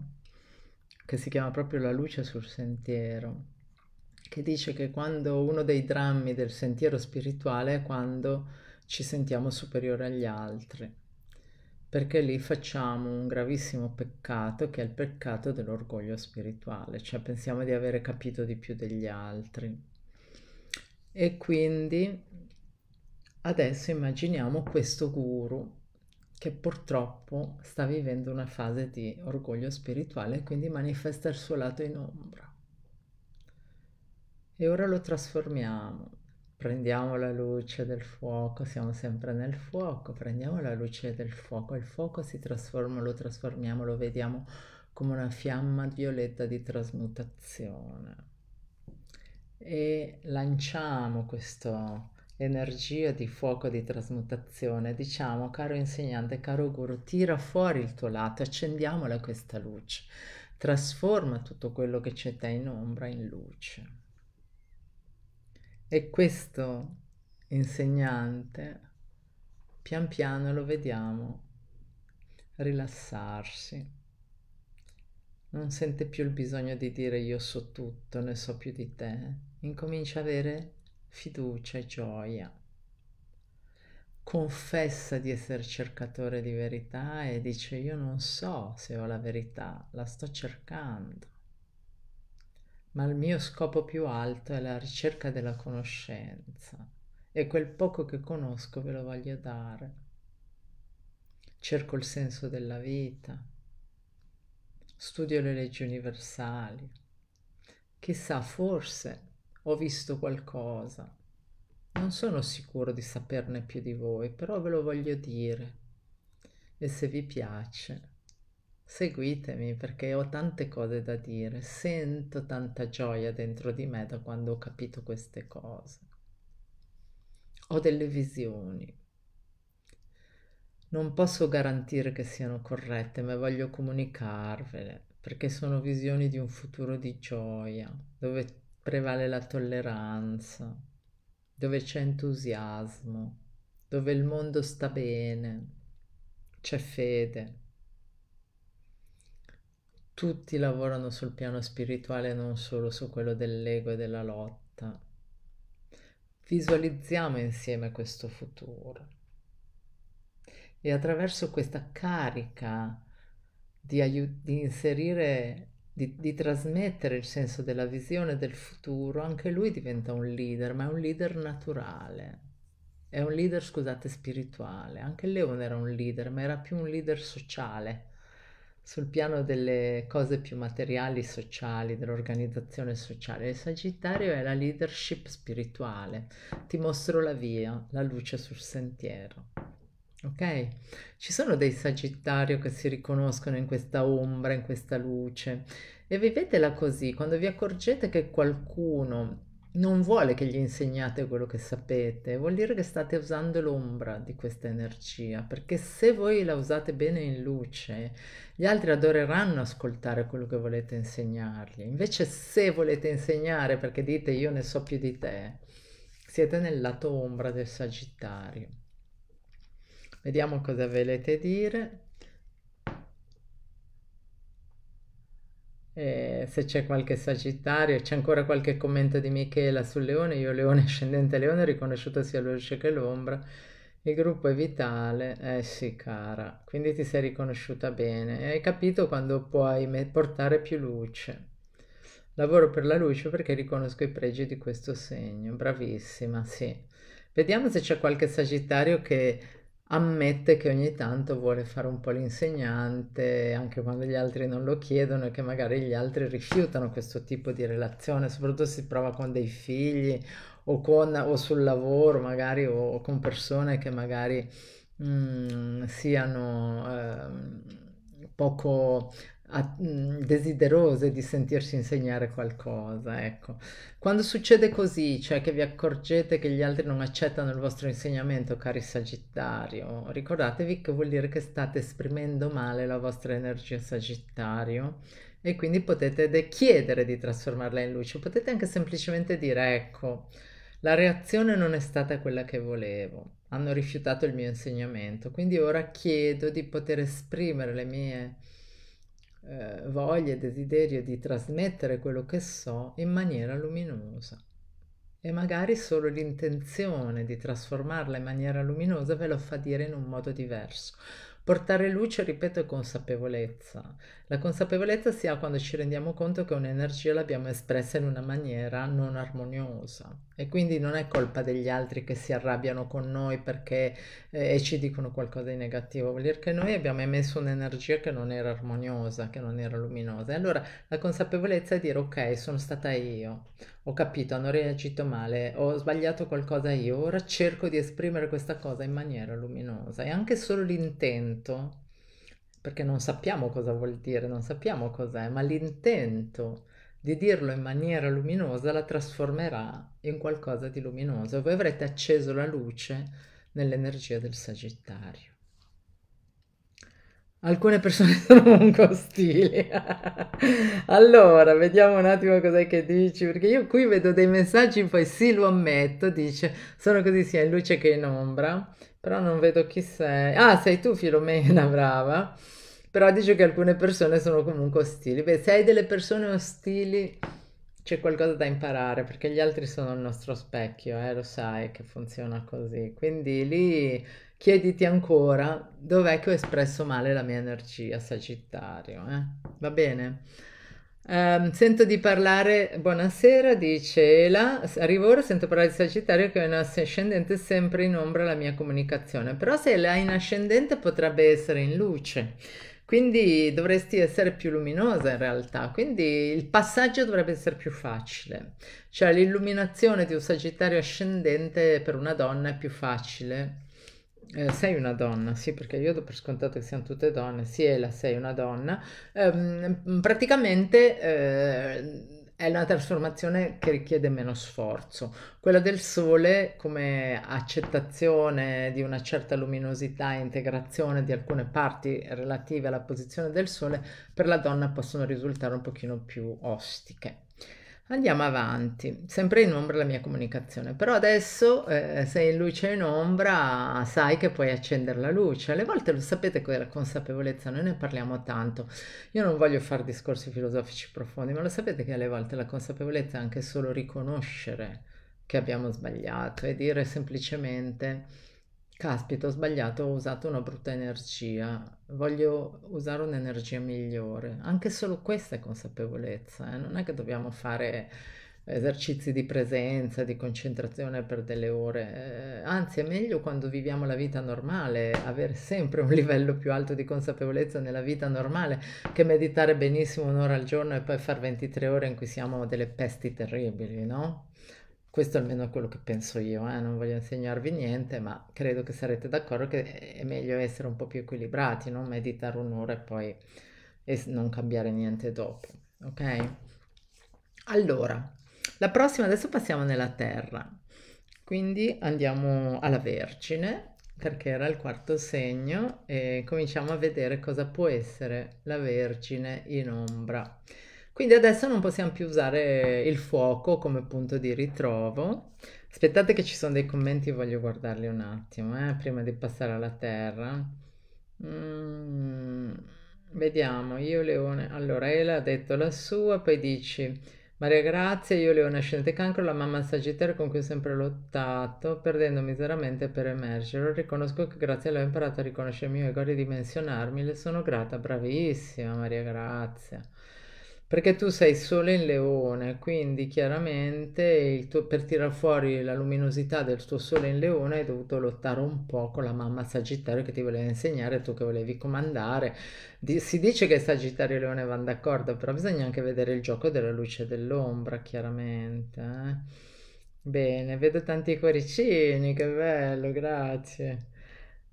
Speaker 1: che si chiama proprio La luce sul sentiero che dice che quando uno dei drammi del sentiero spirituale è quando ci sentiamo superiori agli altri, perché lì facciamo un gravissimo peccato che è il peccato dell'orgoglio spirituale, cioè pensiamo di avere capito di più degli altri. E quindi adesso immaginiamo questo guru che purtroppo sta vivendo una fase di orgoglio spirituale e quindi manifesta il suo lato in ombra. E ora lo trasformiamo. Prendiamo la luce del fuoco, siamo sempre nel fuoco, prendiamo la luce del fuoco, il fuoco si trasforma, lo trasformiamo, lo vediamo come una fiamma violetta di trasmutazione. E lanciamo questa energia di fuoco di trasmutazione, diciamo caro insegnante, caro guru, tira fuori il tuo lato, accendiamola questa luce, trasforma tutto quello che c'è te in ombra in luce. E questo insegnante, pian piano lo vediamo rilassarsi. Non sente più il bisogno di dire io so tutto, ne so più di te. Incomincia a avere fiducia e gioia. Confessa di essere cercatore di verità e dice io non so se ho la verità, la sto cercando ma il mio scopo più alto è la ricerca della conoscenza e quel poco che conosco ve lo voglio dare. Cerco il senso della vita, studio le leggi universali. Chissà, forse ho visto qualcosa. Non sono sicuro di saperne più di voi, però ve lo voglio dire. E se vi piace, Seguitemi perché ho tante cose da dire, sento tanta gioia dentro di me da quando ho capito queste cose. Ho delle visioni. Non posso garantire che siano corrette, ma voglio comunicarvele perché sono visioni di un futuro di gioia, dove prevale la tolleranza, dove c'è entusiasmo, dove il mondo sta bene, c'è fede tutti lavorano sul piano spirituale, non solo su quello dell'ego e della lotta. Visualizziamo insieme questo futuro e attraverso questa carica di, aiut- di inserire, di, di trasmettere il senso della visione del futuro, anche lui diventa un leader, ma è un leader naturale. È un leader, scusate, spirituale. Anche Leone era un leader, ma era più un leader sociale sul piano delle cose più materiali, sociali, dell'organizzazione sociale. Il Sagittario è la leadership spirituale, ti mostro la via, la luce sul sentiero. Ok? Ci sono dei Sagittario che si riconoscono in questa ombra, in questa luce e vivetela così, quando vi accorgete che qualcuno non vuole che gli insegnate quello che sapete, vuol dire che state usando l'ombra di questa energia, perché se voi la usate bene in luce, gli altri adoreranno ascoltare quello che volete insegnargli. Invece se volete insegnare perché dite io ne so più di te, siete nel lato ombra del Sagittario. Vediamo cosa volete dire. se c'è qualche sagittario, c'è ancora qualche commento di Michela sul leone, io leone ascendente leone, riconosciuto sia luce che l'ombra, il gruppo è vitale, eh sì cara, quindi ti sei riconosciuta bene hai capito quando puoi portare più luce. Lavoro per la luce perché riconosco i pregi di questo segno, bravissima, sì. Vediamo se c'è qualche sagittario che ammette che ogni tanto vuole fare un po' l'insegnante, anche quando gli altri non lo chiedono e che magari gli altri rifiutano questo tipo di relazione, soprattutto se si prova con dei figli o, con, o sul lavoro magari o, con persone che magari mh, mm, siano eh, poco Mm, desiderose di sentirsi insegnare qualcosa, ecco. Quando succede così, cioè che vi accorgete che gli altri non accettano il vostro insegnamento, cari Sagittario, ricordatevi che vuol dire che state esprimendo male la vostra energia Sagittario e quindi potete chiedere di trasformarla in luce, potete anche semplicemente dire ecco, la reazione non è stata quella che volevo, hanno rifiutato il mio insegnamento, quindi ora chiedo di poter esprimere le mie eh, voglia e desiderio di trasmettere quello che so in maniera luminosa. E magari solo l'intenzione di trasformarla in maniera luminosa ve lo fa dire in un modo diverso. Portare luce, ripeto, è consapevolezza, la consapevolezza si ha quando ci rendiamo conto che un'energia l'abbiamo espressa in una maniera non armoniosa e quindi non è colpa degli altri che si arrabbiano con noi perché eh, ci dicono qualcosa di negativo, vuol dire che noi abbiamo emesso un'energia che non era armoniosa, che non era luminosa. E allora la consapevolezza è dire ok, sono stata io, ho capito, hanno reagito male, ho sbagliato qualcosa io, ora cerco di esprimere questa cosa in maniera luminosa e anche solo l'intento perché non sappiamo cosa vuol dire, non sappiamo cos'è, ma l'intento di dirlo in maniera luminosa la trasformerà in qualcosa di luminoso. Voi avrete acceso la luce nell'energia del Sagittario. Alcune persone sono comunque ostili. allora, vediamo un attimo cos'è che dici, perché io qui vedo dei messaggi, poi sì, lo ammetto, dice, sono così sia in luce che in ombra, però non vedo chi sei. Ah, sei tu Filomena, brava però dice che alcune persone sono comunque ostili. Beh, se hai delle persone ostili c'è qualcosa da imparare perché gli altri sono il nostro specchio, eh, lo sai che funziona così. Quindi lì chiediti ancora dov'è che ho espresso male la mia energia, Sagittario. Eh? Va bene? Um, sento di parlare, buonasera, dice Ela, arrivo ora, sento parlare di Sagittario che è in ascendente sempre in ombra la mia comunicazione, però se la in ascendente potrebbe essere in luce quindi dovresti essere più luminosa in realtà, quindi il passaggio dovrebbe essere più facile. Cioè l'illuminazione di un sagittario ascendente per una donna è più facile. Eh, sei una donna, sì, perché io do per scontato che siamo tutte donne, sì, Ela, sei una donna. Eh, praticamente... Eh, è una trasformazione che richiede meno sforzo. Quella del sole come accettazione di una certa luminosità e integrazione di alcune parti relative alla posizione del sole per la donna possono risultare un pochino più ostiche. Andiamo avanti, sempre in ombra la mia comunicazione, però adesso eh, se in luce in ombra sai che puoi accendere la luce, alle volte lo sapete con la consapevolezza, noi ne parliamo tanto, io non voglio fare discorsi filosofici profondi, ma lo sapete che alle volte la consapevolezza è anche solo riconoscere che abbiamo sbagliato e dire semplicemente Caspita, ho sbagliato, ho usato una brutta energia, voglio usare un'energia migliore. Anche solo questa è consapevolezza, eh? non è che dobbiamo fare esercizi di presenza, di concentrazione per delle ore. Eh, anzi, è meglio quando viviamo la vita normale, avere sempre un livello più alto di consapevolezza nella vita normale che meditare benissimo un'ora al giorno e poi fare 23 ore in cui siamo delle pesti terribili, no? questo almeno è quello che penso io, eh? non voglio insegnarvi niente, ma credo che sarete d'accordo che è meglio essere un po' più equilibrati, non meditare un'ora e poi non cambiare niente dopo, ok? Allora, la prossima, adesso passiamo nella Terra, quindi andiamo alla Vergine, perché era il quarto segno, e cominciamo a vedere cosa può essere la Vergine in ombra. Quindi adesso non possiamo più usare il fuoco come punto di ritrovo. Aspettate che ci sono dei commenti, voglio guardarli un attimo, eh, prima di passare alla terra. Mm, vediamo, io Leone... Allora, Ela ha detto la sua, poi dici... Maria Grazia, io Leone Ascendente Cancro, la mamma Sagittario con cui ho sempre lottato, perdendo miseramente per emergere. Riconosco che grazie a lei ho imparato a riconoscere il mio ego e ridimensionarmi. Le sono grata, bravissima Maria Grazia perché tu sei sole in leone, quindi chiaramente tuo, per tirar fuori la luminosità del tuo sole in leone hai dovuto lottare un po' con la mamma Sagittario che ti voleva insegnare, tu che volevi comandare. Di, si dice che Sagittario e Leone vanno d'accordo, però bisogna anche vedere il gioco della luce e dell'ombra, chiaramente. Eh? Bene, vedo tanti cuoricini, che bello, grazie.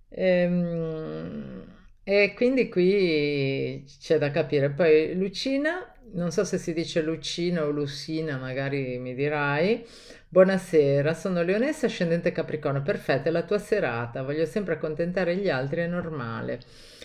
Speaker 1: Ehm... E quindi qui c'è da capire. Poi Lucina, non so se si dice Lucina o Lucina, magari mi dirai. Buonasera, sono Leonessa ascendente Capricorno. Perfetto, è la tua serata. Voglio sempre accontentare gli altri, è normale.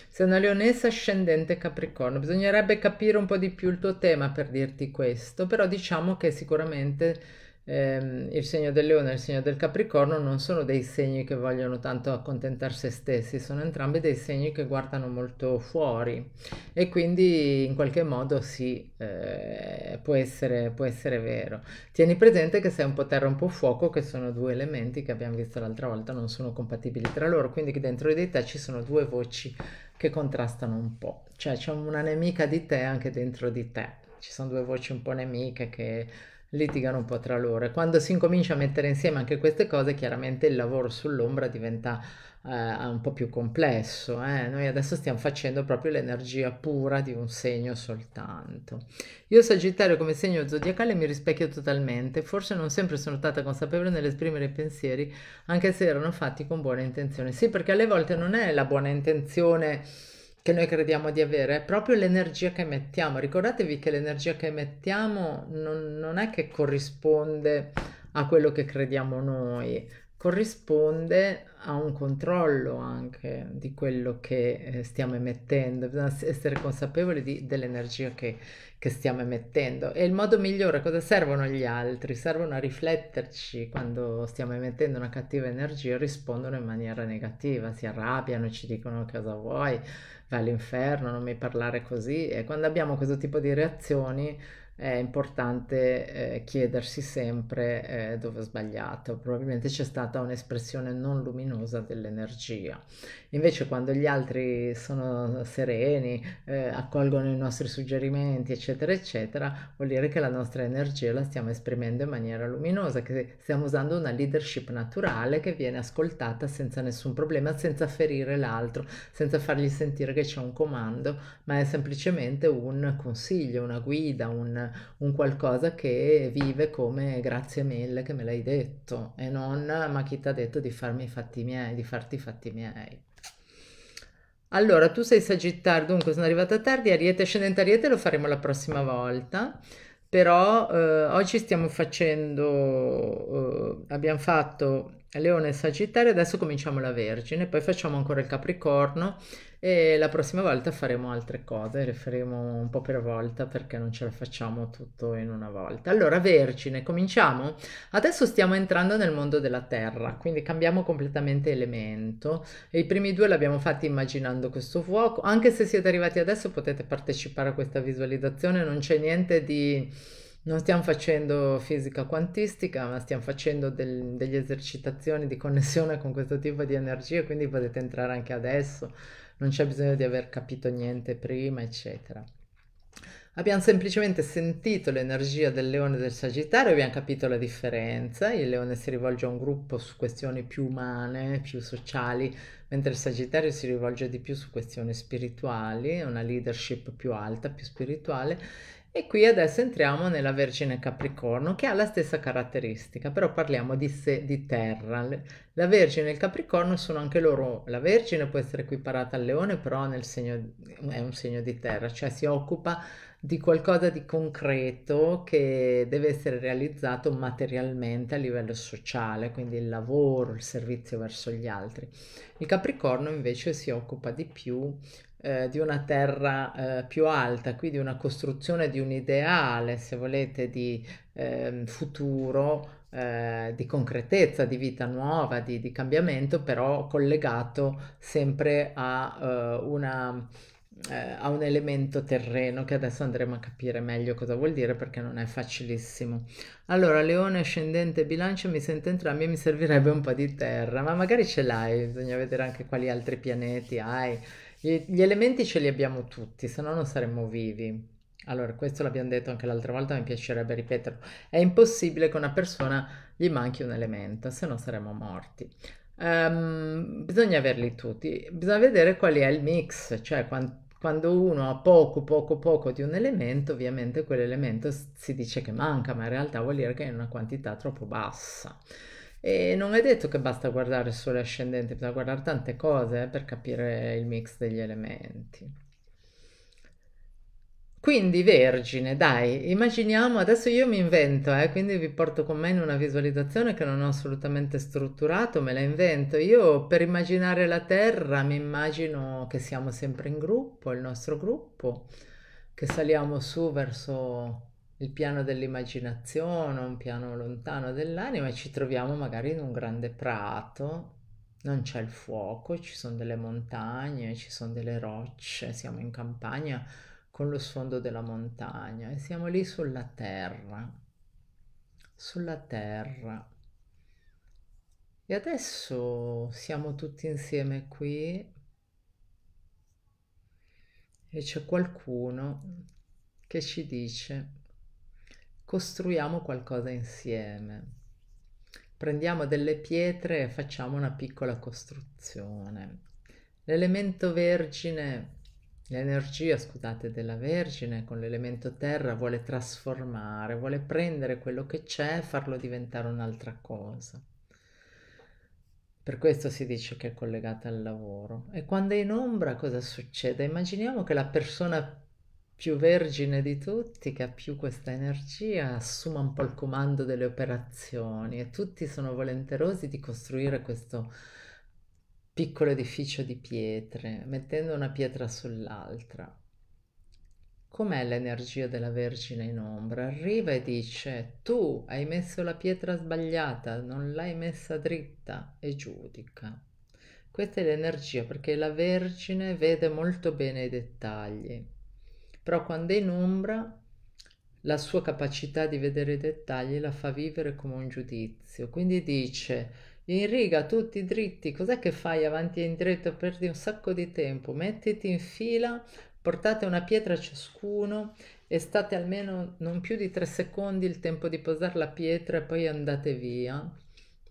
Speaker 1: Sono Leonessa ascendente Capricorno. Bisognerebbe capire un po' di più il tuo tema per dirti questo, però diciamo che sicuramente ehm, il segno del leone e il segno del capricorno non sono dei segni che vogliono tanto accontentare se stessi, sono entrambi dei segni che guardano molto fuori e quindi in qualche modo sì, eh, può, essere, può essere vero. Tieni presente che sei un po' terra e un po' fuoco, che sono due elementi che abbiamo visto l'altra volta, non sono compatibili tra loro, quindi che dentro di te ci sono due voci che contrastano un po', cioè c'è una nemica di te anche dentro di te ci sono due voci un po' nemiche che litigano un po' tra loro e quando si incomincia a mettere insieme anche queste cose chiaramente il lavoro sull'ombra diventa eh, un po' più complesso eh? noi adesso stiamo facendo proprio l'energia pura di un segno soltanto io Sagittario come segno zodiacale mi rispecchio totalmente forse non sempre sono stata consapevole nell'esprimere i pensieri anche se erano fatti con buona intenzione sì perché alle volte non è la buona intenzione che noi crediamo di avere, è proprio l'energia che emettiamo. Ricordatevi che l'energia che emettiamo non, non è che corrisponde a quello che crediamo noi, corrisponde a un controllo anche di quello che eh, stiamo emettendo, bisogna essere consapevoli di, dell'energia che, che, stiamo emettendo e il modo migliore, cosa servono gli altri? Servono a rifletterci quando stiamo emettendo una cattiva energia, rispondono in maniera negativa, si arrabbiano, ci dicono cosa vuoi, all'inferno, non mi parlare così. E quando abbiamo questo tipo di reazioni è importante eh, chiedersi sempre eh, dove ho sbagliato, probabilmente c'è stata un'espressione non luminosa dell'energia. Invece quando gli altri sono sereni, eh, accolgono i nostri suggerimenti, eccetera, eccetera, vuol dire che la nostra energia la stiamo esprimendo in maniera luminosa, che stiamo usando una leadership naturale che viene ascoltata senza nessun problema, senza ferire l'altro, senza fargli sentire che c'è un comando, ma è semplicemente un consiglio, una guida, un, un qualcosa che vive come grazie mille che me l'hai detto e non ma chi ti ha detto di farmi i fatti miei, di farti i fatti miei. Allora, tu sei Sagittario, dunque sono arrivata tardi, Ariete, Ascendente Ariete lo faremo la prossima volta però eh, oggi stiamo facendo, eh, abbiamo fatto Leone e Sagittario, adesso cominciamo la Vergine, poi facciamo ancora il Capricorno e la prossima volta faremo altre cose, le faremo un po' per volta perché non ce la facciamo tutto in una volta. Allora, Vergine, cominciamo? Adesso stiamo entrando nel mondo della Terra, quindi cambiamo completamente elemento. E I primi due l'abbiamo fatti immaginando questo fuoco, anche se siete arrivati adesso potete partecipare a questa visualizzazione, non c'è niente di non stiamo facendo fisica quantistica, ma stiamo facendo del, degli esercitazioni di connessione con questo tipo di energie, quindi potete entrare anche adesso non c'è bisogno di aver capito niente prima, eccetera. Abbiamo semplicemente sentito l'energia del leone e del sagittario, abbiamo capito la differenza, il leone si rivolge a un gruppo su questioni più umane, più sociali, mentre il sagittario si rivolge di più su questioni spirituali, una leadership più alta, più spirituale e qui adesso entriamo nella Vergine Capricorno che ha la stessa caratteristica, però parliamo di, se, di terra. La Vergine e il Capricorno sono anche loro, la Vergine può essere equiparata al leone, però segno, è un segno di terra, cioè si occupa di qualcosa di concreto che deve essere realizzato materialmente a livello sociale, quindi il lavoro, il servizio verso gli altri. Il Capricorno invece si occupa di più eh, di una terra eh, più alta, quindi una costruzione di un ideale, se volete, di ehm, eh, futuro, di concretezza, di vita nuova, di, di cambiamento, però collegato sempre a, eh, una, eh, a un elemento terreno che adesso andremo a capire meglio cosa vuol dire perché non è facilissimo. Allora, leone, ascendente, bilancia, mi sento entrambi e mi servirebbe un po' di terra, ma magari ce l'hai, bisogna vedere anche quali altri pianeti hai gli, elementi ce li abbiamo tutti, se no non saremmo vivi. Allora, questo l'abbiamo detto anche l'altra volta, mi piacerebbe ripeterlo. È impossibile che una persona gli manchi un elemento, se no saremmo morti. Um, bisogna averli tutti, bisogna vedere qual è il mix, cioè quando, quando uno ha poco, poco, poco di un elemento, ovviamente quell'elemento si dice che manca, ma in realtà vuol dire che è una quantità troppo bassa. E non è detto che basta guardare solo ascendente, bisogna guardare tante cose eh, per capire il mix degli elementi. Quindi Vergine, dai, immaginiamo, adesso io mi invento, eh, quindi vi porto con me in una visualizzazione che non ho assolutamente strutturato, me la invento. Io per immaginare la Terra mi immagino che siamo sempre in gruppo, il nostro gruppo, che saliamo su verso il piano dell'immaginazione, un piano lontano dell'anima e ci troviamo magari in un grande prato, non c'è il fuoco, ci sono delle montagne, ci sono delle rocce, siamo in campagna con lo sfondo della montagna e siamo lì sulla terra, sulla terra. E adesso siamo tutti insieme qui e c'è qualcuno che ci dice costruiamo qualcosa insieme. Prendiamo delle pietre e facciamo una piccola costruzione. L'elemento vergine, l'energia, scusate, della vergine con l'elemento terra vuole trasformare, vuole prendere quello che c'è e farlo diventare un'altra cosa. Per questo si dice che è collegata al lavoro. E quando è in ombra cosa succede? Immaginiamo che la persona più vergine di tutti, che ha più questa energia, assuma un po' il comando delle operazioni e tutti sono volenterosi di costruire questo piccolo edificio di pietre, mettendo una pietra sull'altra. Com'è l'energia della Vergine in ombra? Arriva e dice, tu hai messo la pietra sbagliata, non l'hai messa dritta e giudica. Questa è l'energia perché la Vergine vede molto bene i dettagli però quando è in ombra la sua capacità di vedere i dettagli la fa vivere come un giudizio. Quindi dice, in riga tutti dritti, cos'è che fai avanti e indietro? Perdi un sacco di tempo, mettiti in fila, portate una pietra ciascuno e state almeno non più di tre secondi il tempo di posare la pietra e poi andate via,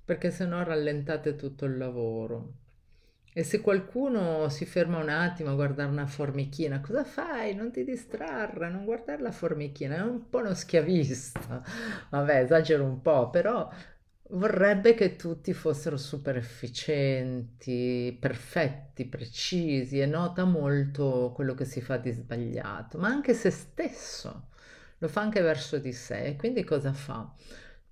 Speaker 1: perché se no rallentate tutto il lavoro. E se qualcuno si ferma un attimo a guardare una formichina, cosa fai? Non ti distrarre, non guardare la formichina, è un po' uno schiavista. Vabbè, esagero un po', però vorrebbe che tutti fossero super efficienti, perfetti, precisi e nota molto quello che si fa di sbagliato, ma anche se stesso, lo fa anche verso di sé. Quindi cosa fa?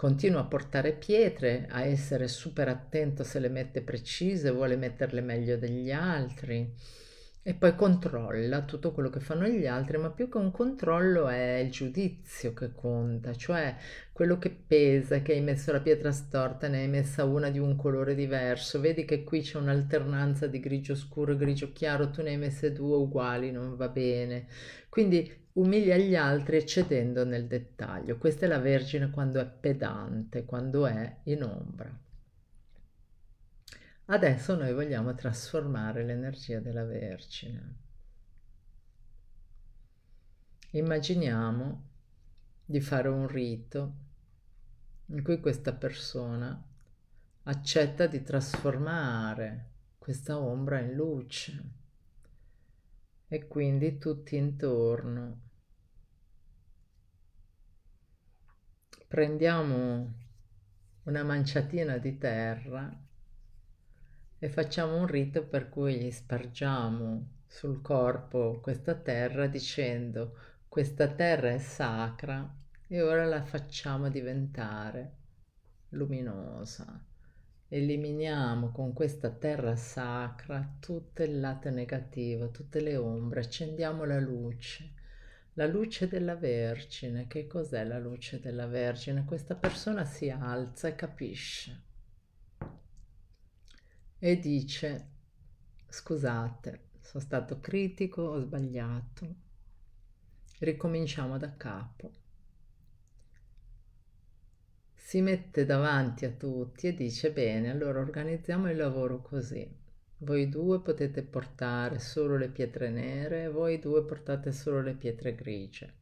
Speaker 1: Continua a portare pietre, a essere super attento se le mette precise, vuole metterle meglio degli altri. E poi controlla tutto quello che fanno gli altri, ma più che un controllo è il giudizio che conta, cioè quello che pesa, che hai messo la pietra storta, ne hai messa una di un colore diverso, vedi che qui c'è un'alternanza di grigio scuro e grigio chiaro, tu ne hai messe due uguali, non va bene. Quindi umilia gli altri eccedendo nel dettaglio. Questa è la Vergine quando è pedante, quando è in ombra. Adesso noi vogliamo trasformare l'energia della Vergine. Immaginiamo di fare un rito in cui questa persona accetta di trasformare questa ombra in luce e quindi tutti intorno prendiamo una manciatina di terra e facciamo un rito per cui gli spargiamo sul corpo questa terra dicendo questa terra è sacra e ora la facciamo diventare luminosa. Eliminiamo con questa terra sacra tutto il lato negativo, tutte le ombre, accendiamo la luce. La luce della Vergine, che cos'è la luce della Vergine? Questa persona si alza e capisce e dice scusate, sono stato critico, ho sbagliato, ricominciamo da capo. Si mette davanti a tutti e dice bene, allora organizziamo il lavoro così. Voi due potete portare solo le pietre nere, voi due portate solo le pietre grigie.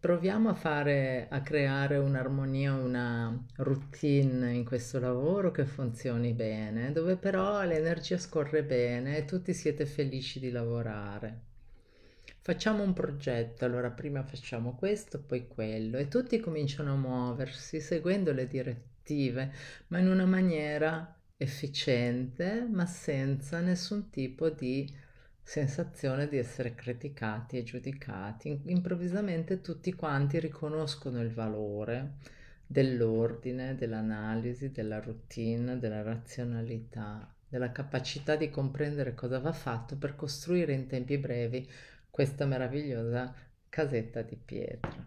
Speaker 1: Proviamo a fare, a creare un'armonia, una routine in questo lavoro che funzioni bene, dove però l'energia scorre bene e tutti siete felici di lavorare. Facciamo un progetto, allora prima facciamo questo, poi quello e tutti cominciano a muoversi seguendo le direttive, ma in una maniera efficiente, ma senza nessun tipo di sensazione di essere criticati e giudicati. Improvvisamente tutti quanti riconoscono il valore dell'ordine, dell'analisi, della routine, della razionalità, della capacità di comprendere cosa va fatto per costruire in tempi brevi questa meravigliosa casetta di pietra.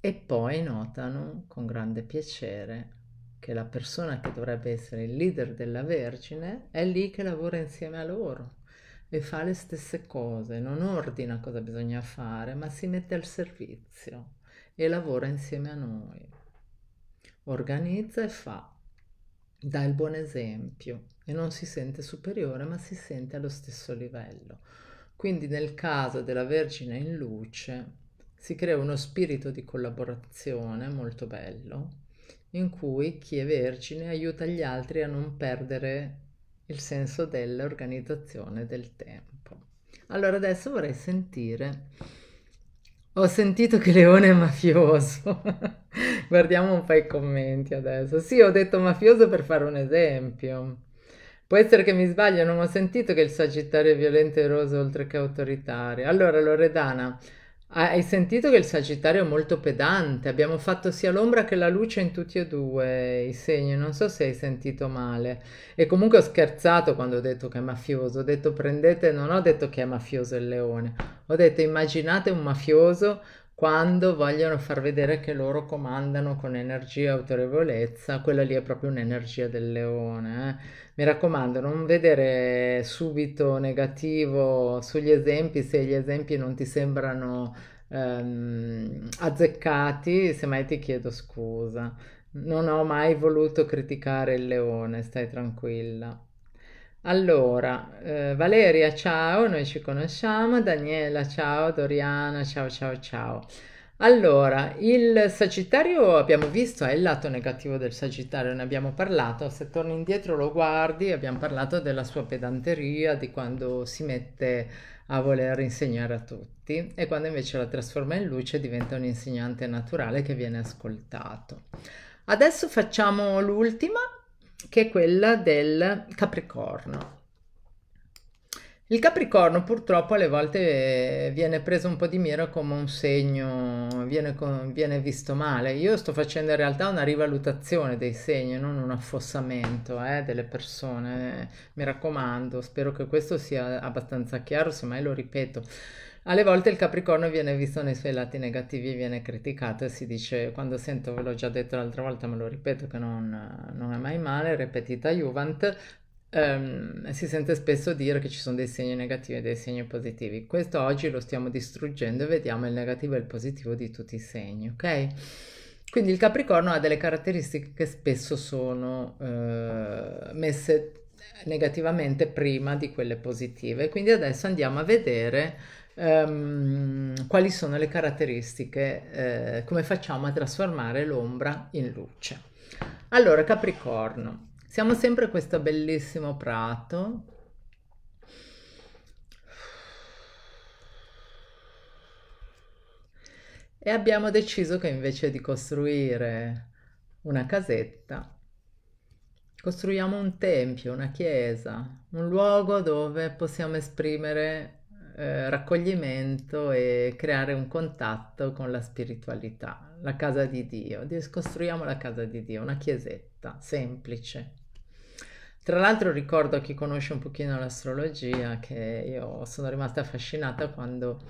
Speaker 1: E poi notano con grande piacere che la persona che dovrebbe essere il leader della Vergine è lì che lavora insieme a loro e fa le stesse cose, non ordina cosa bisogna fare, ma si mette al servizio e lavora insieme a noi. Organizza e fa, dà il buon esempio e non si sente superiore, ma si sente allo stesso livello. Quindi nel caso della Vergine in luce si crea uno spirito di collaborazione molto bello in cui chi è vergine aiuta gli altri a non perdere il senso dell'organizzazione del tempo. Allora adesso vorrei sentire. Ho sentito che Leone è mafioso. Guardiamo un po' i commenti adesso. Sì, ho detto mafioso per fare un esempio. Può essere che mi sbaglio, non ho sentito che il Sagittario è violento, e eroso oltre che autoritario. Allora, Loredana, Ah, hai sentito che il Sagittario è molto pedante? Abbiamo fatto sia l'ombra che la luce in tutti e due i segni, non so se hai sentito male. E comunque ho scherzato quando ho detto che è mafioso, ho detto prendete, non ho detto che è mafioso il leone, ho detto immaginate un mafioso quando vogliono far vedere che loro comandano con energia e autorevolezza, quella lì è proprio un'energia del leone. Eh. Mi raccomando, non vedere subito negativo sugli esempi se gli esempi non ti sembrano ehm, azzeccati, semmai ti chiedo scusa. Non ho mai voluto criticare il leone, stai tranquilla. Allora, eh, Valeria, ciao, noi ci conosciamo, Daniela, ciao, Doriana, ciao, ciao, ciao. Allora, il Sagittario abbiamo visto è il lato negativo del Sagittario, ne abbiamo parlato, se torni indietro lo guardi, abbiamo parlato della sua pedanteria, di quando si mette a voler insegnare a tutti e quando invece la trasforma in luce diventa un insegnante naturale che viene ascoltato. Adesso facciamo l'ultima che è quella del Capricorno. Il Capricorno purtroppo alle volte eh, viene preso un po' di mira come un segno, viene, viene visto male. Io sto facendo in realtà una rivalutazione dei segni, non un affossamento eh, delle persone. Mi raccomando, spero che questo sia abbastanza chiaro, semmai lo ripeto alle volte il Capricorno viene visto nei suoi lati negativi, viene criticato e si dice, quando sento, ve l'ho già detto l'altra volta, ma lo ripeto che non, non è mai male, ripetita Juvent, ehm, si sente spesso dire che ci sono dei segni negativi e dei segni positivi. Questo oggi lo stiamo distruggendo e vediamo il negativo e il positivo di tutti i segni, ok? Quindi il Capricorno ha delle caratteristiche che spesso sono eh, messe negativamente prima di quelle positive. Quindi adesso andiamo a vedere um, quali sono le caratteristiche, eh, come facciamo a trasformare l'ombra in luce. Allora, Capricorno, siamo sempre in questo bellissimo prato. E abbiamo deciso che invece di costruire una casetta, costruiamo un tempio, una chiesa, un luogo dove possiamo esprimere eh, raccoglimento e creare un contatto con la spiritualità, la casa di Dio. Scostruiamo la casa di Dio, una chiesetta semplice. Tra l'altro ricordo a chi conosce un pochino l'astrologia che io sono rimasta affascinata quando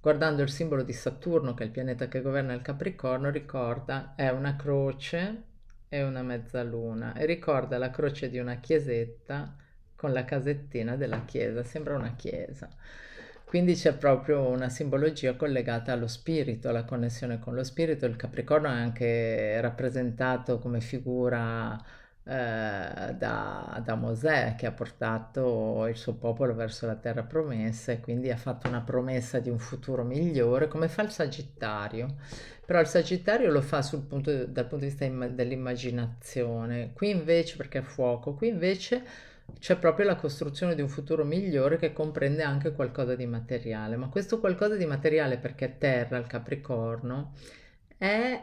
Speaker 1: guardando il simbolo di Saturno, che è il pianeta che governa il Capricorno, ricorda è una croce e una mezzaluna e ricorda la croce di una chiesetta con la casettina della chiesa, sembra una chiesa. Quindi c'è proprio una simbologia collegata allo spirito, alla connessione con lo spirito. Il Capricorno è anche rappresentato come figura eh, da, da, Mosè che ha portato il suo popolo verso la terra promessa e quindi ha fatto una promessa di un futuro migliore come fa il Sagittario però il Sagittario lo fa punto, dal punto di vista dell'immaginazione qui invece perché è fuoco qui invece c'è proprio la costruzione di un futuro migliore che comprende anche qualcosa di materiale, ma questo qualcosa di materiale perché è Terra, il Capricorno, è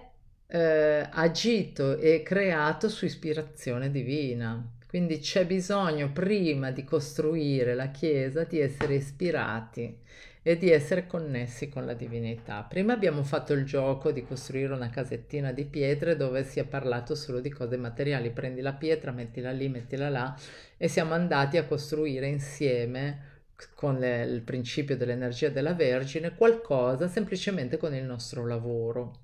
Speaker 1: eh, agito e creato su ispirazione divina. Quindi c'è bisogno prima di costruire la Chiesa di essere ispirati e di essere connessi con la divinità. Prima abbiamo fatto il gioco di costruire una casettina di pietre dove si è parlato solo di cose materiali, prendi la pietra, mettila lì, mettila là e siamo andati a costruire insieme con le, il principio dell'energia della Vergine qualcosa semplicemente con il nostro lavoro.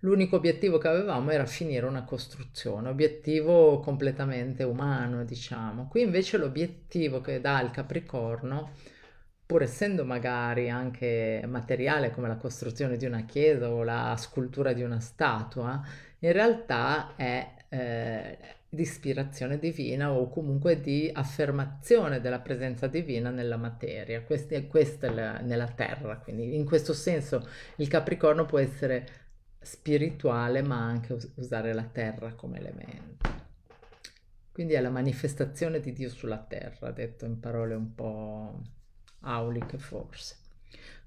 Speaker 1: L'unico obiettivo che avevamo era finire una costruzione, obiettivo completamente umano, diciamo. Qui invece l'obiettivo che dà il Capricorno è pur essendo magari anche materiale come la costruzione di una chiesa o la scultura di una statua, in realtà è eh, di ispirazione divina o comunque di affermazione della presenza divina nella materia, questa, questa è la, nella terra, quindi in questo senso il Capricorno può essere spirituale ma anche us- usare la terra come elemento. Quindi è la manifestazione di Dio sulla terra, detto in parole un po' Aulic forse.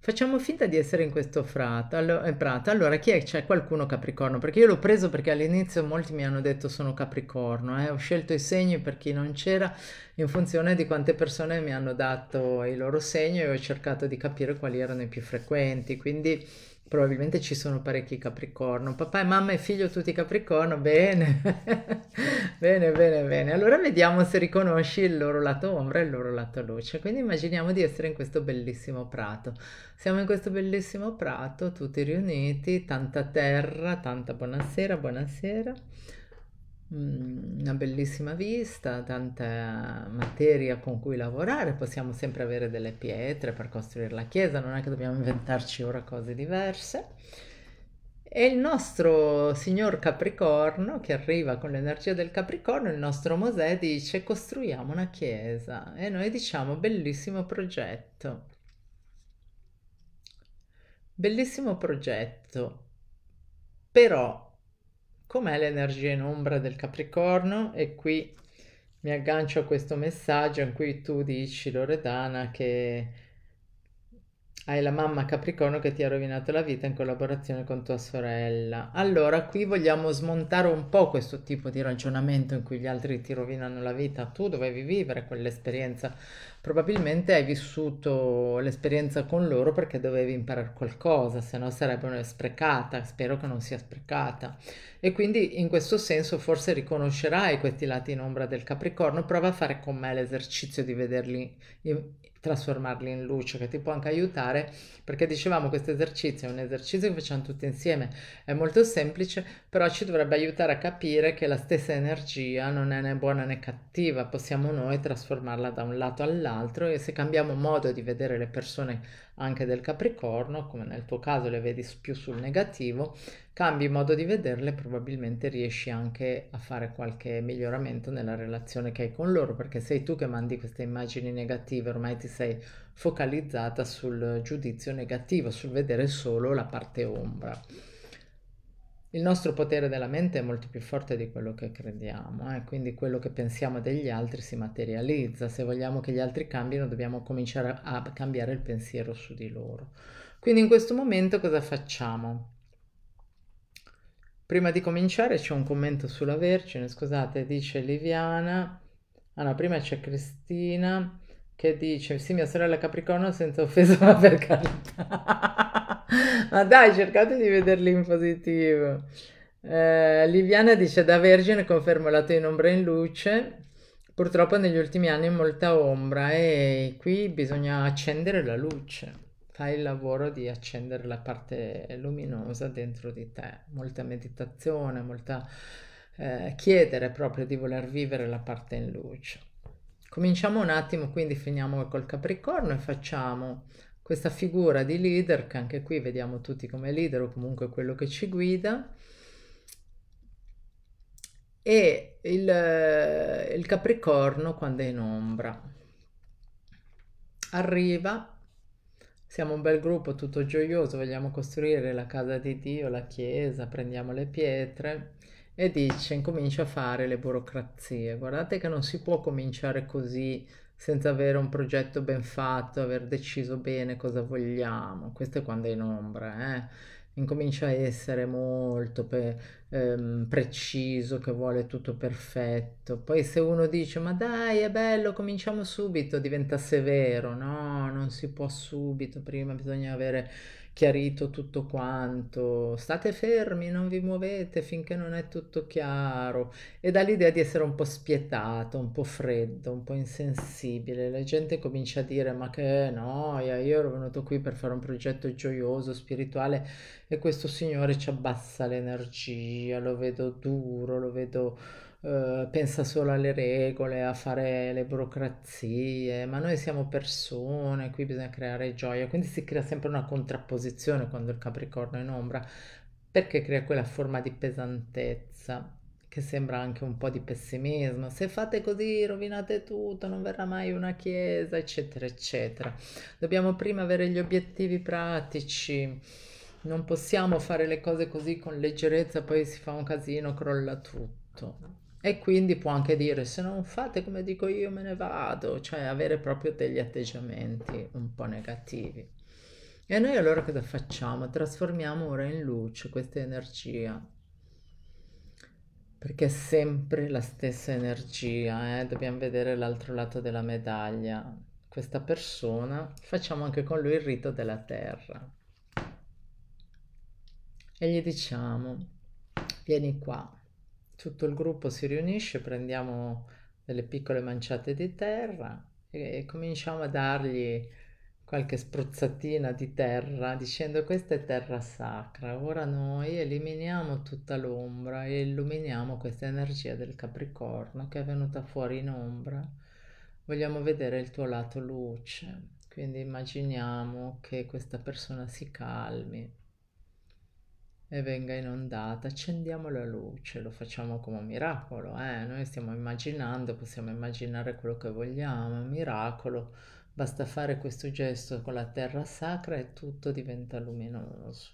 Speaker 1: Facciamo finta di essere in questo frato, allora, eh, prato. Allora, chi è? C'è qualcuno Capricorno? Perché io l'ho preso perché all'inizio molti mi hanno detto sono Capricorno. Eh? Ho scelto i segni per chi non c'era in funzione di quante persone mi hanno dato i loro segni e ho cercato di capire quali erano i più frequenti. Quindi probabilmente ci sono parecchi Capricorno. Papà e mamma e figlio tutti Capricorno, bene, bene, bene, bene. Allora vediamo se riconosci il loro lato ombra e il loro lato luce. Quindi immaginiamo di essere in questo bellissimo prato. Siamo in questo bellissimo prato, tutti riuniti, tanta terra, tanta buonasera, buonasera. Mm, una bellissima vista, tanta materia con cui lavorare, possiamo sempre avere delle pietre per costruire la chiesa, non è che dobbiamo inventarci ora cose diverse. E il nostro signor Capricorno, che arriva con l'energia del Capricorno, il nostro Mosè dice costruiamo una chiesa e noi diciamo bellissimo progetto. Bellissimo progetto, però com'è l'energia in ombra del Capricorno e qui mi aggancio a questo messaggio in cui tu dici Loredana che hai la mamma Capricorno che ti ha rovinato la vita in collaborazione con tua sorella. Allora, qui vogliamo smontare un po' questo tipo di ragionamento in cui gli altri ti rovinano la vita. Tu dovevi vivere quell'esperienza. Probabilmente hai vissuto l'esperienza con loro perché dovevi imparare qualcosa, se no sarebbe una sprecata. Spero che non sia sprecata. E quindi in questo senso forse riconoscerai questi lati in ombra del Capricorno. Prova a fare con me l'esercizio di vederli in, trasformarli in luce che ti può anche aiutare perché dicevamo questo esercizio è un esercizio che facciamo tutti insieme è molto semplice però ci dovrebbe aiutare a capire che la stessa energia non è né buona né cattiva possiamo noi trasformarla da un lato all'altro e se cambiamo modo di vedere le persone anche del Capricorno, come nel tuo caso le vedi più sul negativo, cambi modo di vederle, probabilmente riesci anche a fare qualche miglioramento nella relazione che hai con loro, perché sei tu che mandi queste immagini negative, ormai ti sei focalizzata sul giudizio negativo, sul vedere solo la parte ombra il nostro potere della mente è molto più forte di quello che crediamo e eh? quindi quello che pensiamo degli altri si materializza. Se vogliamo che gli altri cambino dobbiamo cominciare a cambiare il pensiero su di loro. Quindi in questo momento cosa facciamo? Prima di cominciare c'è un commento sulla Vergine, scusate, dice Liviana, ah no, prima c'è Cristina che dice sì mia sorella Capricorno senza offesa ma per carità. Ma dai, cercate di vederli in positivo. Eh, Liviana dice da vergine confermo lato in ombra in luce. Purtroppo negli ultimi anni molta ombra e qui bisogna accendere la luce. Fai il lavoro di accendere la parte luminosa dentro di te. Molta meditazione, molta eh, chiedere proprio di voler vivere la parte in luce. Cominciamo un attimo, quindi finiamo col Capricorno e facciamo questa figura di leader, che anche qui vediamo tutti come leader o comunque quello che ci guida, e il, eh, il Capricorno quando è in ombra. Arriva, siamo un bel gruppo tutto gioioso, vogliamo costruire la casa di Dio, la chiesa, prendiamo le pietre e dice incomincia a fare le burocrazie. Guardate che non si può cominciare così senza avere un progetto ben fatto, aver deciso bene cosa vogliamo. Questo è quando è in ombra, eh? incomincia a essere molto pe- ehm, preciso, che vuole tutto perfetto. Poi se uno dice ma dai è bello, cominciamo subito, diventa severo, no, non si può subito, prima bisogna avere chiarito tutto quanto, state fermi, non vi muovete finché non è tutto chiaro e dà l'idea di essere un po' spietato, un po' freddo, un po' insensibile. La gente comincia a dire ma che noia, io ero venuto qui per fare un progetto gioioso, spirituale e questo signore ci abbassa l'energia, lo vedo duro, lo vedo eh, pensa solo alle regole, a fare le burocrazie, ma noi siamo persone, qui bisogna creare gioia, quindi si crea sempre una contrapposizione quando il Capricorno è in ombra, perché crea quella forma di pesantezza che sembra anche un po' di pessimismo, se fate così rovinate tutto, non verrà mai una chiesa, eccetera, eccetera. Dobbiamo prima avere gli obiettivi pratici, non possiamo fare le cose così con leggerezza, poi si fa un casino, crolla tutto. E quindi può anche dire se non fate come dico io me ne vado, cioè avere proprio degli atteggiamenti un po' negativi. E noi allora cosa facciamo? Trasformiamo ora in luce questa energia, perché è sempre la stessa energia, eh? dobbiamo vedere l'altro lato della medaglia. Questa persona, facciamo anche con lui il rito della terra. E gli diciamo, vieni qua tutto il gruppo si riunisce, prendiamo delle piccole manciate di terra e, e cominciamo a dargli qualche spruzzatina di terra dicendo questa è terra sacra, ora noi eliminiamo tutta l'ombra e illuminiamo questa energia del Capricorno che è venuta fuori in ombra, vogliamo vedere il tuo lato luce, quindi immaginiamo che questa persona si calmi e venga inondata, accendiamo la luce, lo facciamo come un miracolo, eh? noi stiamo immaginando, possiamo immaginare quello che vogliamo, un miracolo, basta fare questo gesto con la terra sacra e tutto diventa luminoso.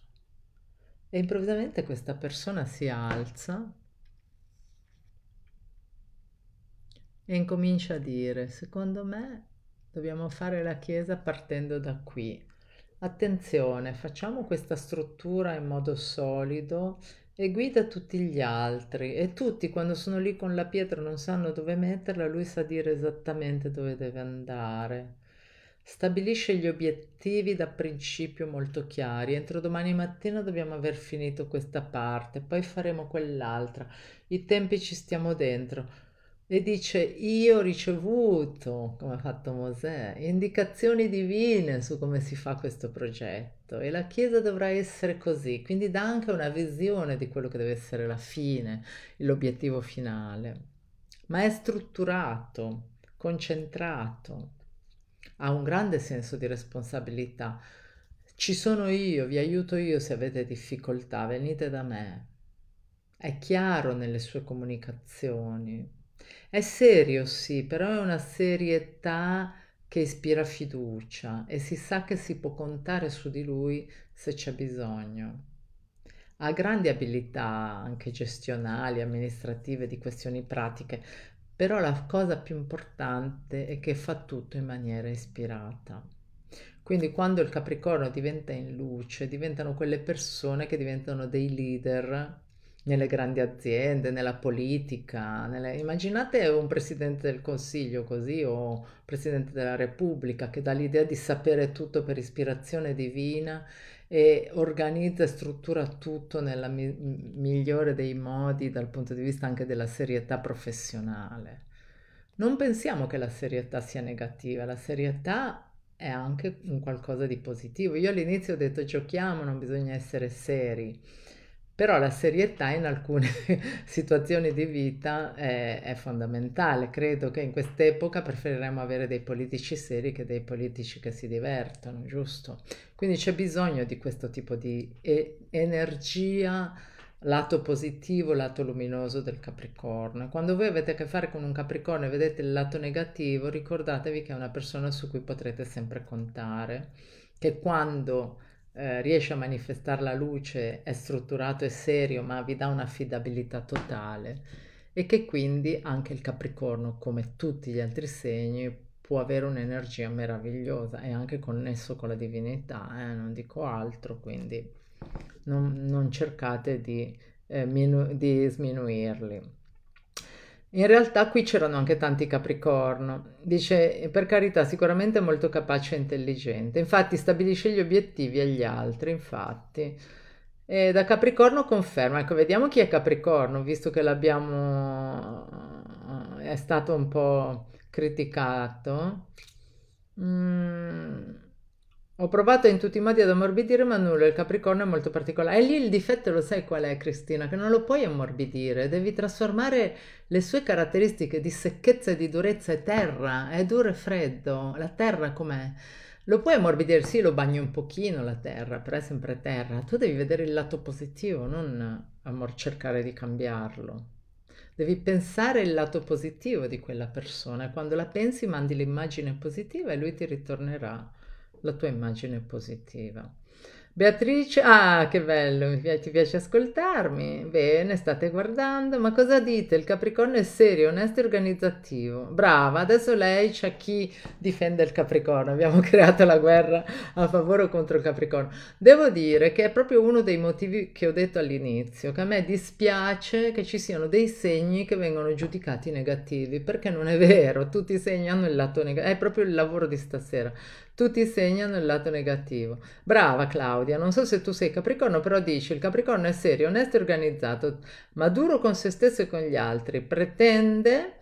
Speaker 1: E improvvisamente questa persona si alza e incomincia a dire, secondo me dobbiamo fare la chiesa partendo da qui Attenzione, facciamo questa struttura in modo solido e guida tutti gli altri e tutti quando sono lì con la pietra non sanno dove metterla, lui sa dire esattamente dove deve andare. Stabilisce gli obiettivi da principio molto chiari. Entro domani mattina dobbiamo aver finito questa parte, poi faremo quell'altra. I tempi ci stiamo dentro e dice io ho ricevuto, come ha fatto Mosè, indicazioni divine su come si fa questo progetto e la Chiesa dovrà essere così, quindi dà anche una visione di quello che deve essere la fine, l'obiettivo finale, ma è strutturato, concentrato, ha un grande senso di responsabilità. Ci sono io, vi aiuto io se avete difficoltà, venite da me. È chiaro nelle sue comunicazioni, è serio, sì, però è una serietà che ispira fiducia e si sa che si può contare su di lui se c'è bisogno. Ha grandi abilità anche gestionali, amministrative, di questioni pratiche, però la cosa più importante è che fa tutto in maniera ispirata. Quindi quando il Capricorno diventa in luce, diventano quelle persone che diventano dei leader nelle grandi aziende, nella politica. Nelle... Immaginate un presidente del Consiglio così o presidente della Repubblica che dà l'idea di sapere tutto per ispirazione divina e organizza e struttura tutto nel mi- migliore dei modi dal punto di vista anche della serietà professionale. Non pensiamo che la serietà sia negativa, la serietà è anche un qualcosa di positivo. Io all'inizio ho detto giochiamo, non bisogna essere seri però la serietà in alcune situazioni di vita è, è fondamentale. Credo che in quest'epoca preferiremmo avere dei politici seri che dei politici che si divertono, giusto? Quindi c'è bisogno di questo tipo di e- energia, lato positivo, lato luminoso del Capricorno. Quando voi avete a che fare con un Capricorno e vedete il lato negativo, ricordatevi che è una persona su cui potrete sempre contare, che quando eh, riesce a manifestare la luce, è strutturato e serio, ma vi dà un'affidabilità totale e che quindi anche il Capricorno, come tutti gli altri segni, può avere un'energia meravigliosa, e anche connesso con la divinità, eh? non dico altro, quindi non, non cercate di, eh, minu- di sminuirli. In realtà qui c'erano anche tanti Capricorno. Dice, per carità, sicuramente molto capace e intelligente. Infatti stabilisce gli obiettivi agli altri, infatti. E da Capricorno conferma, ecco, vediamo chi è Capricorno, visto che l'abbiamo... Eh, è stato un po' criticato. Mm. Ho provato in tutti i modi ad ammorbidire, ma nulla. Il Capricorno è molto particolare. E lì il difetto lo sai qual è, Cristina? Che non lo puoi ammorbidire, devi trasformare le sue caratteristiche di secchezza e di durezza e terra. È duro e freddo. La terra com'è? Lo puoi ammorbidire, sì, lo bagni un pochino la terra, però è sempre terra. Tu devi vedere il lato positivo, non amor- cercare di cambiarlo. Devi pensare il lato positivo di quella persona. Quando la pensi, mandi l'immagine positiva e lui ti ritornerà la tua immagine positiva. Beatrice, ah che bello, ti piace ascoltarmi? Bene, state guardando, ma cosa dite? Il Capricorno è serio, onesto e organizzativo. Brava, adesso lei c'è chi difende il Capricorno, abbiamo creato la guerra a favore o contro il Capricorno. Devo dire che è proprio uno dei motivi che ho detto all'inizio, che a me dispiace che ci siano dei segni che vengono giudicati negativi, perché non è vero, tutti i segni hanno il lato negativo, è proprio il lavoro di stasera tutti segnano il lato negativo. Brava Claudia, non so se tu sei Capricorno, però dici il Capricorno è serio, onesto e organizzato, ma duro con se stesso e con gli altri, pretende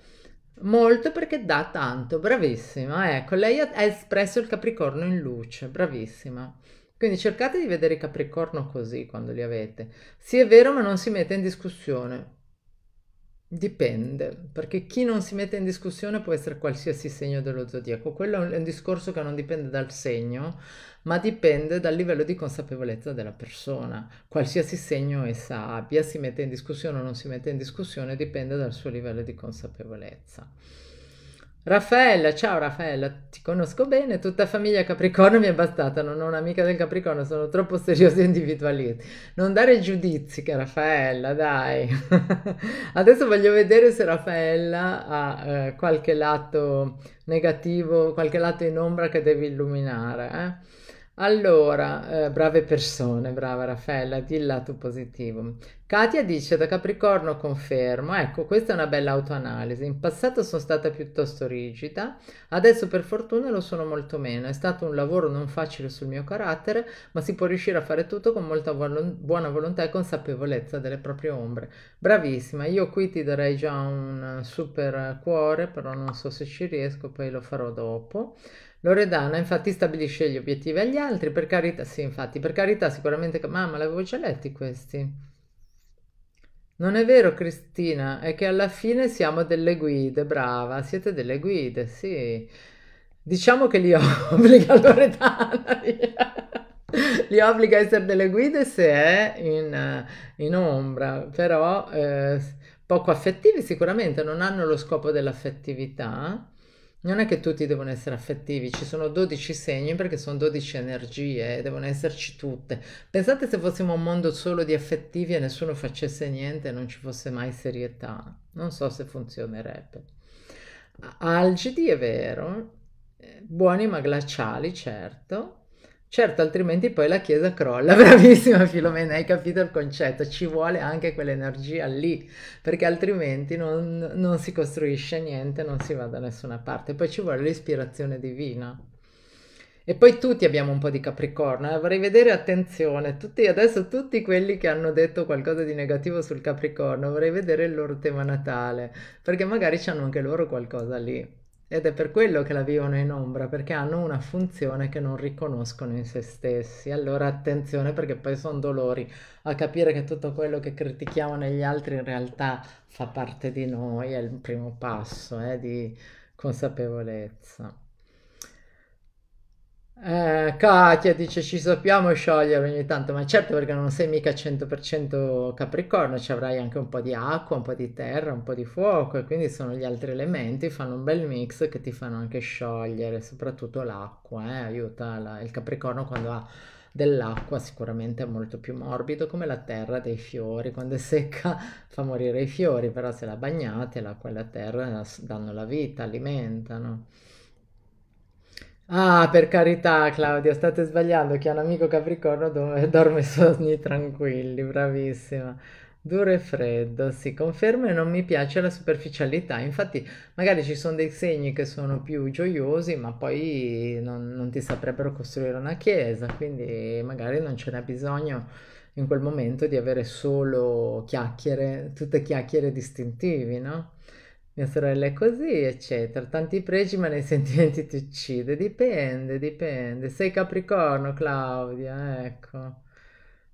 Speaker 1: molto perché dà tanto, bravissima. Ecco, lei ha espresso il Capricorno in luce, bravissima. Quindi cercate di vedere i Capricorno così quando li avete. Sì, è vero, ma non si mette in discussione. Dipende, perché chi non si mette in discussione può essere qualsiasi segno dello zodiaco. Quello è un discorso che non dipende dal segno, ma dipende dal livello di consapevolezza della persona. Qualsiasi segno essa abbia, si mette in discussione o non si mette in discussione, dipende dal suo livello di consapevolezza. Raffaella, ciao Raffaella, ti conosco bene, tutta famiglia Capricorno mi è bastata, non ho un'amica del Capricorno, sono troppo seriosa e individualista. Non dare giudizi, che Raffaella, dai. Adesso voglio vedere se Raffaella ha eh, qualche lato negativo, qualche lato in ombra che devi illuminare. Eh? Allora, eh, brave persone, brava Raffaella, di lato positivo. Katia dice da Capricorno confermo, ecco, questa è una bella autoanalisi. In passato sono stata piuttosto rigida, adesso per fortuna lo sono molto meno. È stato un lavoro non facile sul mio carattere, ma si può riuscire a fare tutto con molta vol- buona volontà e consapevolezza delle proprie ombre. Bravissima, io qui ti darei già un eh, super cuore, però non so se ci riesco, poi lo farò dopo. Loredana infatti stabilisce gli obiettivi agli altri, per carità, sì infatti, per carità sicuramente, mamma l'avevo già letti questi. Non è vero Cristina, è che alla fine siamo delle guide, brava, siete delle guide, sì. Diciamo che li obbliga Loredana, li obbliga a essere delle guide se è in, in ombra, però eh, poco affettivi sicuramente, non hanno lo scopo dell'affettività non è che tutti devono essere affettivi, ci sono 12 segni perché sono 12 energie, e devono esserci tutte. Pensate se fossimo un mondo solo di affettivi e nessuno facesse niente e non ci fosse mai serietà. Non so se funzionerebbe. Algidi è vero, eh, buoni ma glaciali certo, Certo, altrimenti poi la chiesa crolla. Bravissima Filomena, hai capito il concetto. Ci vuole anche quell'energia lì, perché altrimenti non, non si costruisce niente, non si va da nessuna parte. Poi ci vuole l'ispirazione divina. E poi tutti abbiamo un po' di Capricorno, eh? vorrei vedere attenzione, tutti, adesso tutti quelli che hanno detto qualcosa di negativo sul Capricorno, vorrei vedere il loro tema natale, perché magari hanno anche loro qualcosa lì. Ed è per quello che la vivono in ombra, perché hanno una funzione che non riconoscono in se stessi. Allora attenzione perché poi sono dolori a capire che tutto quello che critichiamo negli altri in realtà fa parte di noi, è il primo passo eh, di consapevolezza. Eh, Katia dice ci sappiamo sciogliere ogni tanto, ma certo perché non sei mica 100% capricorno, ci avrai anche un po' di acqua, un po' di terra, un po' di fuoco e quindi sono gli altri elementi, fanno un bel mix che ti fanno anche sciogliere, soprattutto l'acqua, eh, aiuta la, il capricorno quando ha dell'acqua sicuramente è molto più morbido come la terra dei fiori quando è secca fa morire i fiori però se la bagnate l'acqua e la terra danno la vita alimentano Ah, per carità, Claudia, state sbagliando, Chi ha un amico Capricorno dorme sogni tranquilli, bravissima. Duro e freddo, si conferma e non mi piace la superficialità, infatti magari ci sono dei segni che sono più gioiosi, ma poi non, non ti saprebbero costruire una chiesa, quindi magari non ce n'è bisogno in quel momento di avere solo chiacchiere, tutte chiacchiere distintivi, no? mia sorella è così, eccetera. Tanti pregi ma nei sentimenti ti uccide. Dipende, dipende. Sei Capricorno, Claudia, ecco.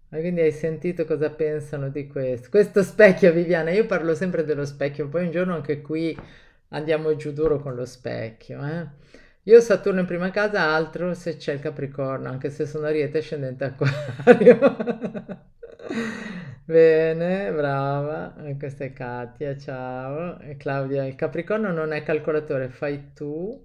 Speaker 1: Ma quindi hai sentito cosa pensano di questo. Questo specchio, Viviana, io parlo sempre dello specchio, poi un giorno anche qui andiamo giù duro con lo specchio, eh. Io Saturno in prima casa, altro se c'è il Capricorno, anche se sono Ariete ascendente Acquario. Bene, brava, eh, questa è Katia, ciao. E eh, Claudia, il Capricorno non è calcolatore, fai tu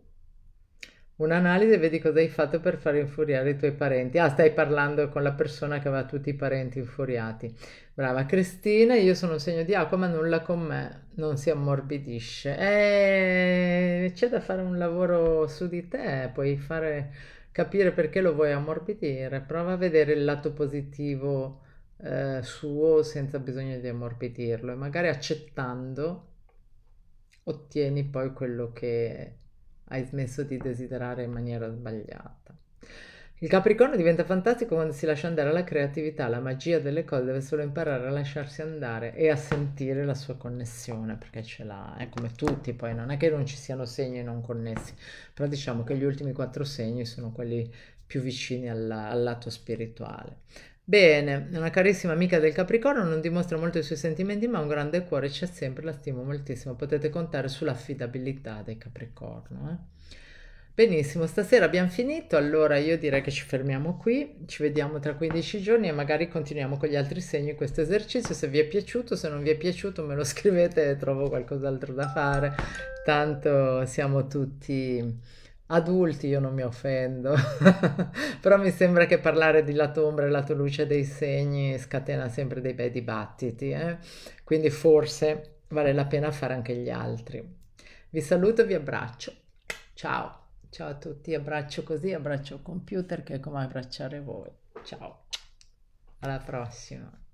Speaker 1: un'analisi e vedi cosa hai fatto per far infuriare i tuoi parenti. Ah, stai parlando con la persona che aveva tutti i parenti infuriati. Brava Cristina, io sono un segno di acqua, ma nulla con me non si ammorbidisce. Eh, c'è da fare un lavoro su di te, puoi fare capire perché lo vuoi ammorbidire, prova a vedere il lato positivo eh, suo senza bisogno di ammorbidirlo e magari accettando ottieni poi quello che hai smesso di desiderare in maniera sbagliata. Il Capricorno diventa fantastico quando si lascia andare alla creatività, la magia delle cose, deve solo imparare a lasciarsi andare e a sentire la sua connessione, perché ce l'ha, è eh, come tutti, poi non è che non ci siano segni non connessi, però diciamo che gli ultimi quattro segni sono quelli più vicini alla, al lato spirituale. Bene, una carissima amica del Capricorno non dimostra molto i suoi sentimenti, ma un grande cuore c'è sempre, la stimo moltissimo. Potete contare sull'affidabilità del Capricorno. Eh? Benissimo, stasera abbiamo finito, allora io direi che ci fermiamo qui, ci vediamo tra 15 giorni e magari continuiamo con gli altri segni questo esercizio, se vi è piaciuto, se non vi è piaciuto me lo scrivete e trovo qualcos'altro da fare, tanto siamo tutti adulti io non mi offendo, però mi sembra che parlare di lato ombra e lato luce dei segni scatena sempre dei bei dibattiti, eh? quindi forse vale la pena fare anche gli altri. Vi saluto e vi abbraccio. Ciao, ciao a tutti, abbraccio così, abbraccio il computer che è come abbracciare voi. Ciao, alla prossima.